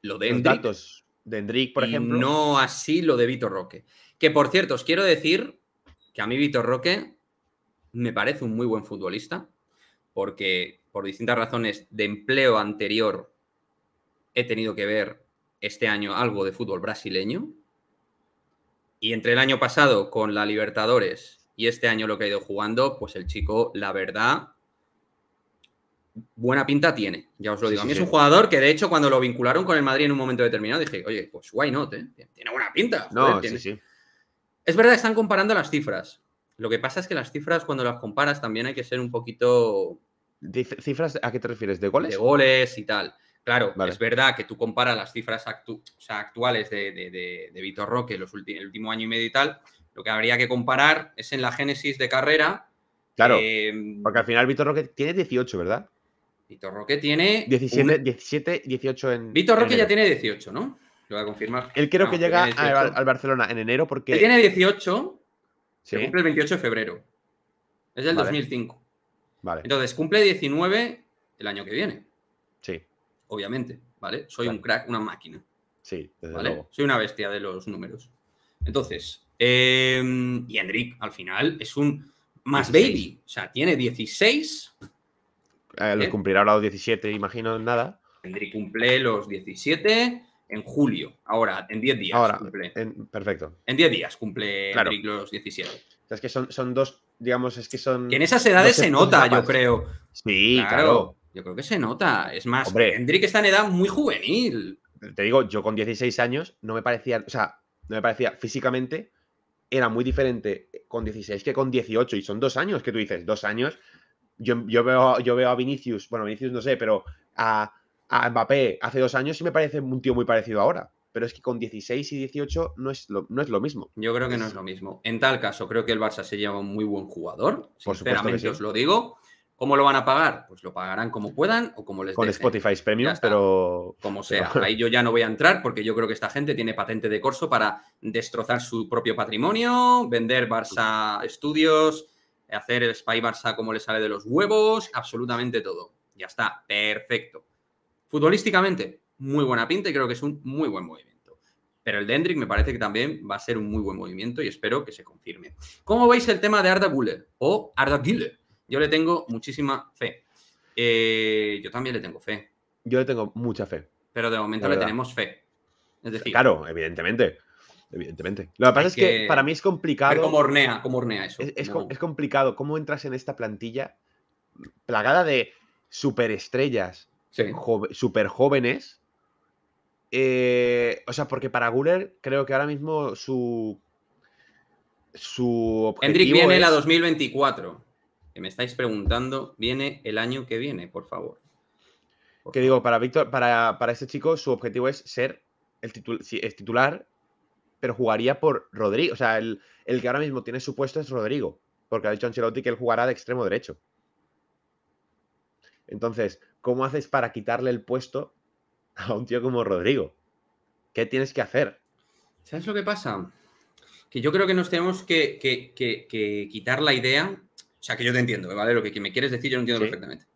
lo de Los datos de por ejemplo. No así lo de Vitor Roque. Que por cierto, os quiero decir que a mí Vitor Roque me parece un muy buen futbolista, porque por distintas razones de empleo anterior, he tenido que ver este año algo de fútbol brasileño. Y entre el año pasado con la Libertadores y este año lo que ha ido jugando, pues el chico, la verdad, buena pinta tiene. Ya os lo digo. a mí es un jugador que, de hecho, cuando lo vincularon con el Madrid en un momento determinado, dije, oye, pues why not, eh? Tiene buena pinta. No, sí, Es verdad están comparando las cifras. Lo que pasa es que las cifras, cuando las comparas, también hay que ser un poquito ¿Cifras a qué te refieres? ¿De goles? De goles y tal. Claro, es verdad que tú comparas las cifras actuales de, de, Vitor Roque los el último año y medio y tal. Lo que habría que comparar es en la génesis de carrera. Claro, em, porque al final Vitor Roque tiene 18, ¿verdad? Vitor Roque tiene... 17, 18 en... Vitor Roque ya tiene 18, ¿no? Lo voy a confirmar. Él creo que llega al, Barcelona en enero porque... tiene 18, el 28 de febrero. Es del 2005. Entonces, cumple 19 el año que viene. Sí. Obviamente, ¿vale? Soy un crack, una máquina. Sí, desde luego. Soy una bestia de los números. Entonces, em, y Enric al final es un más baby, o sea, tiene 16. Eh, Le ¿Eh? cumplirá ahora los 17, imagino, en nada. Enric cumple los 17 en julio, ahora, en 10 días. Ahora, perfecto. En 10 días cumple Enric los 17. O sea, es que son, son dos, digamos, es que son. Que en esas edades se nota, yo creo. Sí, claro, Yo creo que se nota. Es más, Hendrik está en edad muy juvenil. Te digo, yo con 16 años no me parecía, o sea, no me parecía físicamente, era muy diferente con 16 que con 18. Y son dos años que tú dices, dos años. Yo, veo, yo veo a Vinicius, bueno, Vinicius no sé, pero a, a Mbappé hace dos años y me parece un tío muy parecido ahora pero es que con 16 y 18 no es lo, no es lo mismo. Yo creo que no es lo mismo. En tal caso, creo que el Barça se lleva un muy buen jugador, sinceramente os lo digo. ¿Cómo lo van a pagar? Pues lo pagarán como puedan o como les Con Spotify Premium, pero... Como sea, ahí yo ya no voy a entrar porque yo creo que esta gente tiene patente de corso para destrozar su propio patrimonio, vender Barça Estudios, hacer el Spy Barça como le sale de los huevos, absolutamente todo. Ya está, perfecto. Futbolísticamente, muy buena pinta y creo que es un muy buen movimiento. Pero el Dendrick me parece que también va a ser un muy buen movimiento y espero que se confirme. ¿Cómo veis el tema de Arda Güler o Arda Güler? Yo le tengo muchísima fe. Eh, yo también le tengo fe. Yo le tengo mucha fe. Pero de momento le tenemos fe. Es decir, claro, evidentemente. Evidentemente. Lo que pasa es que, para mí es complicado. como hornea, como hornea eso. Es, complicado. ¿Cómo entras en esta plantilla plagada de superestrellas, super jóvenes, eh, o sea, porque para Guller creo que ahora mismo su. Su objetivo. Hendrik viene la 2024. Que me estáis preguntando, viene el año que viene, por favor. que digo, para Víctor, para, este chico, su objetivo es ser el titular, pero jugaría por Rodrigo. O sea, el, el, que ahora mismo tiene su puesto es Rodrigo. Porque ha dicho Ancelotti que él jugará de extremo derecho. Entonces, ¿cómo haces para quitarle el puesto a un tío como Rodrigo. ¿Qué tienes que hacer? ¿Sabes lo que pasa? Que yo creo que nos tenemos que, quitar la idea. O sea, que yo te entiendo, ¿vale? Lo que, me quieres decir yo lo entiendo perfectamente.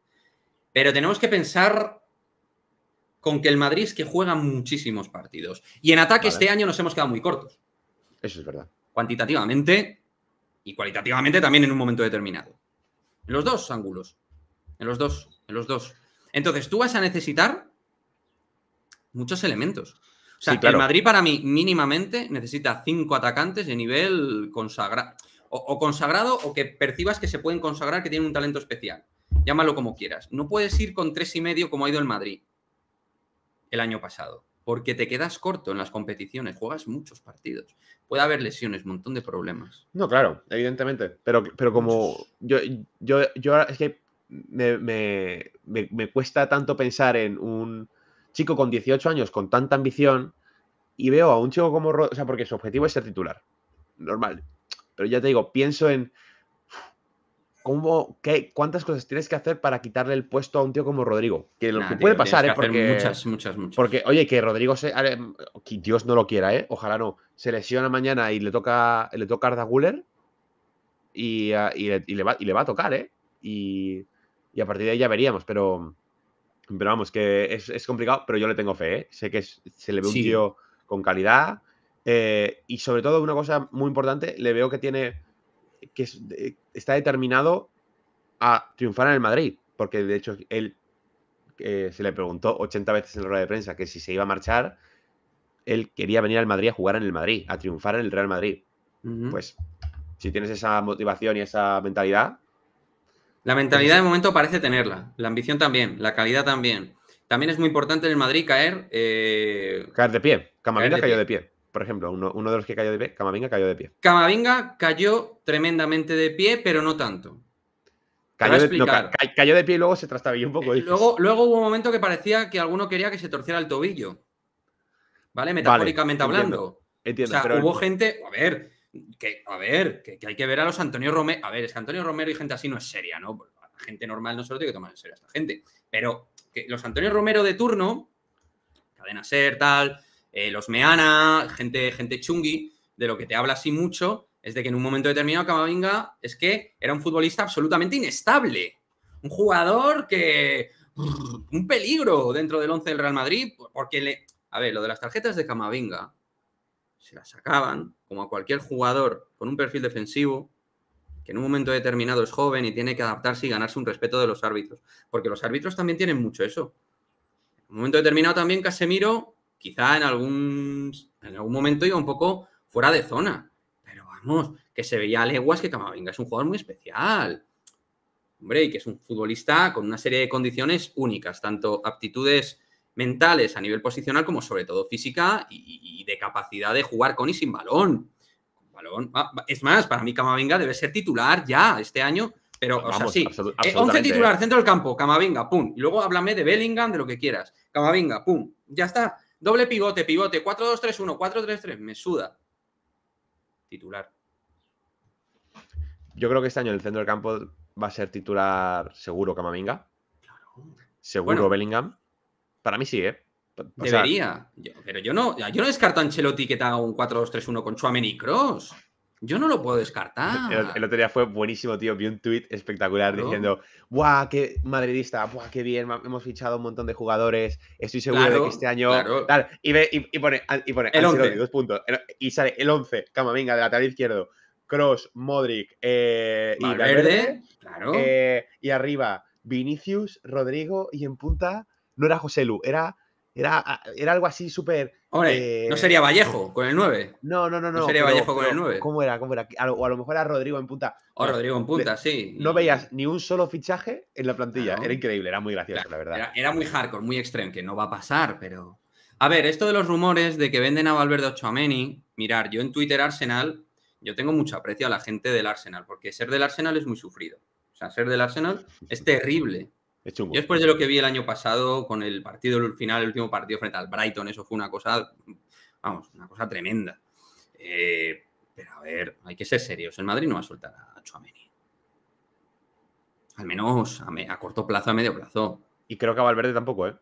Pero tenemos que pensar con que el Madrid es que juega muchísimos partidos. Y en ataque este año nos hemos quedado muy cortos. Eso es verdad. Cuantitativamente y cualitativamente también en un momento determinado. En los dos ángulos. En los dos. En los dos. Entonces, tú vas a necesitar muchos elementos. O sea, el Madrid para mí mínimamente necesita cinco atacantes de nivel consagrado, o consagrado o que percibas que se pueden consagrar, que tienen un talento especial. Llámalo como quieras. No puedes ir con tres y medio como ha ido el Madrid el año pasado, porque te quedas corto en las competiciones, juegas muchos partidos. Puede haber lesiones, un montón de problemas. No, claro, evidentemente. Pero, pero como yo, yo, yo es que me cuesta tanto pensar en un chico con 18 años con tanta ambición y veo a un chico como... O sea, porque su objetivo es ser titular. Normal. Pero ya te digo, pienso en... ¿Cómo, qué, ¿Cuántas cosas tienes que hacer para quitarle el puesto a un tío como Rodrigo? Que lo que puede pasar, ¿eh? Porque, muchas, muchas, muchas. Porque, oye, que Rodrigo se. Dios no lo quiera, ¿eh? Ojalá no. Se lesiona mañana y le toca, le toca Arda Guller ah, y, le, va, a tocar, ¿eh? Y, y a partir de ahí ya veríamos, pero. Pero vamos, que es, complicado, pero yo le tengo fe. ¿eh? Sé que se le ve un tío con calidad. Eh, y sobre todo, una cosa muy importante, le veo que tiene. que está determinado a triunfar en el Madrid. Porque de hecho, él eh, se le preguntó 80 veces en la rueda de prensa que si se iba a marchar, él quería venir al Madrid a jugar en el Madrid, a triunfar en el Real Madrid. Pues si tienes esa motivación y esa mentalidad, la mentalidad de momento parece tenerla, la ambición también, la calidad también. También es muy importante en el Madrid caer. Eh, caer de pie. Camavinga cayó de pie. Por ejemplo, uno, de los que cayó de pie, Camavinga cayó de pie. Camavinga cayó tremendamente de pie, pero no tanto. Cayó de, cayó de, pie y luego se trastabilló un poco. luego, hubo un momento que parecía que alguno quería que se torciera el tobillo. ¿Vale? Metafóricamente hablando. Entiendo, o sea, hubo gente. A ver, que, a ver, que, hay que ver a los Antonio Romero. A ver, es que Antonio Romero y gente así no es seria, ¿no? Pues, la gente normal no se lo tiene que tomar en serio a esta gente. Pero que los Antonio Romero de turno, cadena ser, tal, eh, los Meana, gente, gente chungui, de lo que te habla así mucho, es de que en un momento determinado Camavinga es que era un futbolista absolutamente inestable. Un jugador que. Un peligro dentro del once del Real Madrid, porque le. A ver, lo de las tarjetas de Camavinga se la sacaban, como a cualquier jugador con un perfil defensivo, que en un momento determinado es joven y tiene que adaptarse y ganarse un respeto de los árbitros. Porque los árbitros también tienen mucho eso. En un momento determinado también Casemiro, quizá en algún, en algún momento iba un poco fuera de zona. Pero vamos, que se veía a leguas que Camavinga es un jugador muy especial. Hombre, y que es un futbolista con una serie de condiciones únicas, tanto aptitudes mentales a nivel posicional como sobre todo física y, de capacidad de jugar con y sin balón. balón. Es más, para mí Camavinga debe ser titular ya este año, pero sí. 11 eh, titular, centro del campo, Camavinga, pum. Y luego háblame de Bellingham, de lo que quieras. Camavinga, pum. Ya está. Doble pivote, pivote, 4-2-3-1, 4-3-3, me suda. Titular. Yo creo que este año el centro del campo va a ser titular seguro Camavinga. Seguro Bellingham. Para mí sí, ¿eh? Debería. pero yo no, yo no descarto a Ancelotti que te haga un 4-2-3-1 con Chuamen y Cross. Yo no lo puedo descartar. El, otro día fue buenísimo, tío. Vi un tuit espectacular diciendo, ¡guau, qué madridista! ¡Buah, qué bien! Hemos fichado un montón de jugadores. Estoy seguro de que este año... Y, pone, el Ancelotti, dos puntos. Y sale el 11, venga, de lateral izquierdo. Cross, Modric eh, eh, y arriba, Vinicius, Rodrigo y en punta no era José Lu, era, era, ah, era algo así súper. no sería eh, Vallejo con el 9. No, no, no, no. sería Vallejo con el 9. ¿Cómo era? ¿Cómo era? O a lo mejor era Rodrigo en punta. O Rodrigo en punta, sí. No veías ni un solo fichaje en la plantilla. Era increíble, era muy gracioso, la verdad. Era, muy hardcore, muy extremo, que no va a pasar, pero. A ver, esto de los rumores de que venden a Valverde Ochoameni, mirar, yo en Twitter Arsenal, yo tengo mucho aprecio a la gente del Arsenal, porque ser del Arsenal es muy sufrido. O sea, ser del Arsenal es terrible después de lo que vi el año pasado con el partido, el final, el último partido frente al Brighton, eso fue una cosa, vamos, una cosa tremenda. Eh, pero a ver, hay que ser serios. El Madrid no va a soltar a Chuameni. Al menos a, corto plazo, a medio plazo. Y creo que a Valverde tampoco, ¿eh?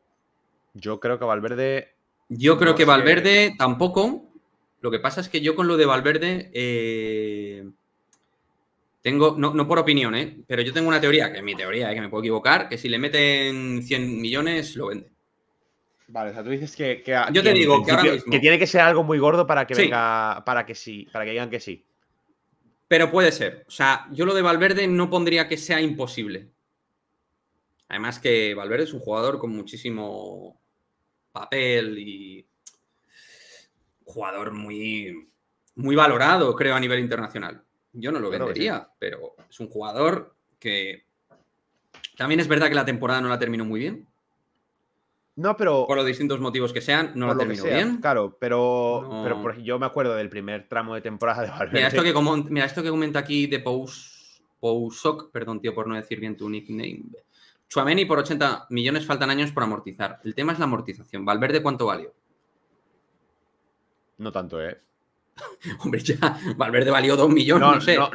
Yo creo que a Valverde. Yo creo que Valverde tampoco. Lo que pasa es que yo con lo de Valverde. Eh, tengo, no, por opinión, ¿eh? pero yo tengo una teoría, que es mi teoría, ¿eh? que me puedo equivocar, que si le meten 100 millones, lo vende Vale, o sea, tú dices que. yo te digo que tiene que ser algo muy gordo para que venga. Para que sí. Para que digan que sí. Pero puede ser. O sea, yo lo de Valverde no pondría que sea imposible. Además, que Valverde es un jugador con muchísimo papel y. Jugador muy. Muy valorado, creo, a nivel internacional. Yo no lo vendería, pero es un jugador que también es verdad que la temporada no la terminó muy bien. No, pero. Por los distintos motivos que sean, no la terminó bien. Claro, pero, pero yo me acuerdo del primer tramo de temporada de Valverde. Mira esto que, mira, esto que comenta aquí de Pous, Pousok, perdón, tío, por no decir bien tu nickname. Chuameni por 80 millones faltan años por amortizar. El tema es la amortización. ¿Valverde cuánto valió? No tanto, ¿eh? Hombre, ya Valverde valió 2 millones. No, sé. no,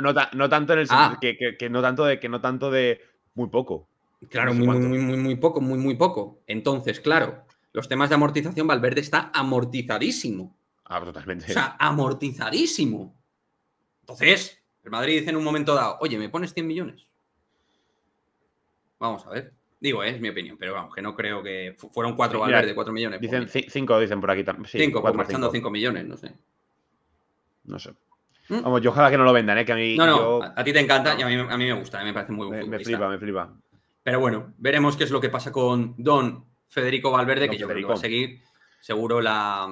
tanto ah. que, no tanto de que no tanto de muy poco. Claro, muy, poco, muy, muy poco. Entonces, claro, los temas de amortización, Valverde está amortizadísimo. Ah, totalmente. O sea, amortizadísimo. Entonces, el Madrid dice en un momento dado, oye, ¿me pones 100 millones? Vamos a ver. Digo, eh, es mi opinión, pero vamos, que no creo que. Fueron cuatro Valverde, 4 millones. Pues dicen cinco, dicen por aquí también. cinco, pues marchando millones, no sé. No sé. ¿Mm? yo ojalá que no lo vendan, ¿eh? Que a mí, no, no, a, ti te encanta y a mí, me gusta, me parece muy bueno. Me, flipa, me flipa. Pero bueno, veremos qué es lo que pasa con Don Federico Valverde, que yo creo que va a seguir seguro la,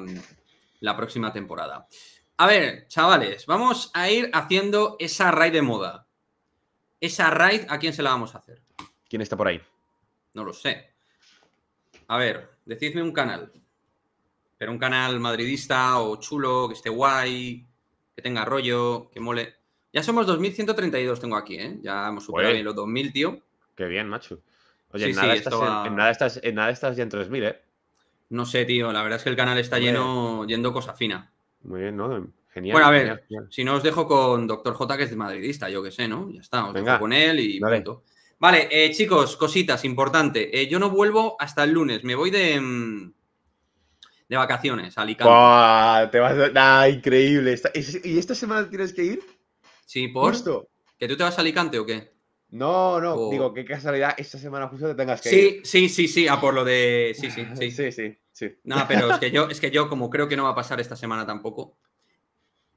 la próxima temporada. A ver, chavales, vamos a ir haciendo esa raid de moda. Esa raid, ¿a quién se la vamos a hacer? ¿Quién está por ahí? No lo sé. A ver, decidme un canal. Pero un canal madridista o chulo, que esté guay que tenga rollo, que mole. Ya somos 2132, tengo aquí, ¿eh? Ya hemos superado los 2000, tío. Qué bien, macho. Oye, en, nada estás ya en 3000, ¿eh? No sé, tío. La verdad es que el canal está lleno, yendo cosa fina. Muy bien, ¿no? Genial. Bueno, a ver, si no os dejo con Doctor J, que es de madridista, yo que sé, ¿no? Ya está, os dejo con él y Vale, eh, chicos, cositas, importante. Eh, yo no vuelvo hasta el lunes. Me voy de. Mm, de vacaciones a Alicante. Ah, increíble! ¿Y esta semana tienes que ir? Sí, por. ¿Que tú te vas a Alicante o qué? No, no, oh. digo, qué casualidad esta semana justo te tengas que ir. Sí, sí, sí, a por lo de. Sí, sí, sí. sí, sí, No, pero yo, es que yo, como creo que no va a pasar esta semana tampoco,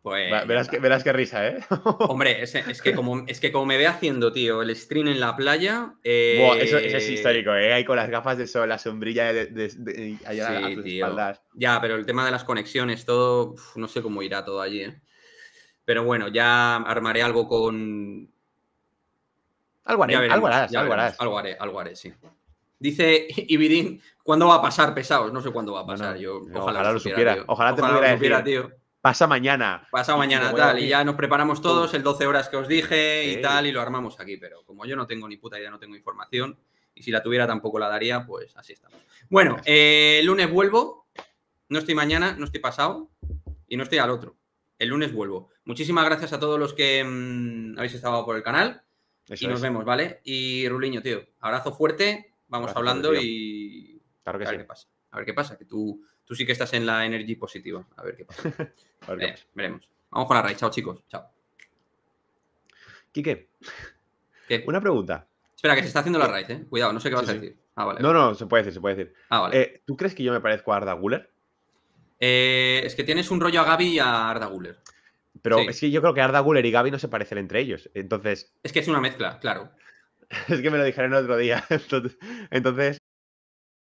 pues verás, que, verás qué risa, ¿eh? Hombre, es, es, que como, es que como me ve haciendo, tío, el stream en la playa. eso, es eh, histórico, ¿eh? Ahí con las gafas de sol, la sombrilla de, de, allá a espaldas. Ya, pero el tema de las conexiones, todo, no sé cómo irá todo allí, ¿eh? Pero bueno, ya armaré algo con. Algo haré, algo harás, algo haré, algo haré, sí. Dice ibidin ¿cuándo va a pasar, pesados? No sé cuándo va a pasar. Yo, ojalá, lo supiera. Ojalá, te ojalá lo supiera, tío pasa mañana. Pasa mañana, tal. Y ya nos preparamos todos, el 12 horas que os dije y tal, y lo armamos aquí. Pero como yo no tengo ni puta idea, no tengo información, y si la tuviera tampoco la daría, pues así estamos. Bueno, eh, el lunes vuelvo. No estoy mañana, no estoy pasado y no estoy al otro. El lunes vuelvo. Muchísimas gracias a todos los que mm, habéis estado por el canal. y nos vemos, ¿vale? Y Ruliño, tío, abrazo fuerte. Vamos hablando y. que a ver qué pasa. A ver qué pasa, que tú Tú sí que estás en la energy positiva. A ver qué pasa. a ver, eh, veremos. Vamos con la raíz. Chao, chicos. Chao. Quique. ¿Qué? Una pregunta. Espera, que se está haciendo la raíz, ¿eh? Cuidado, no sé qué vas a decir. Ah, vale. No, no, se puede decir, se puede decir. Ah, vale. Eh, ¿Tú crees que yo me parezco a Arda Guller? Eh, es que tienes un rollo a Gaby y a Arda Guller. Pero es que yo creo que Arda Guller y Gaby no se parecen entre ellos. Entonces. Es que es una mezcla, claro. es que me lo dijeron el otro día. Entonces,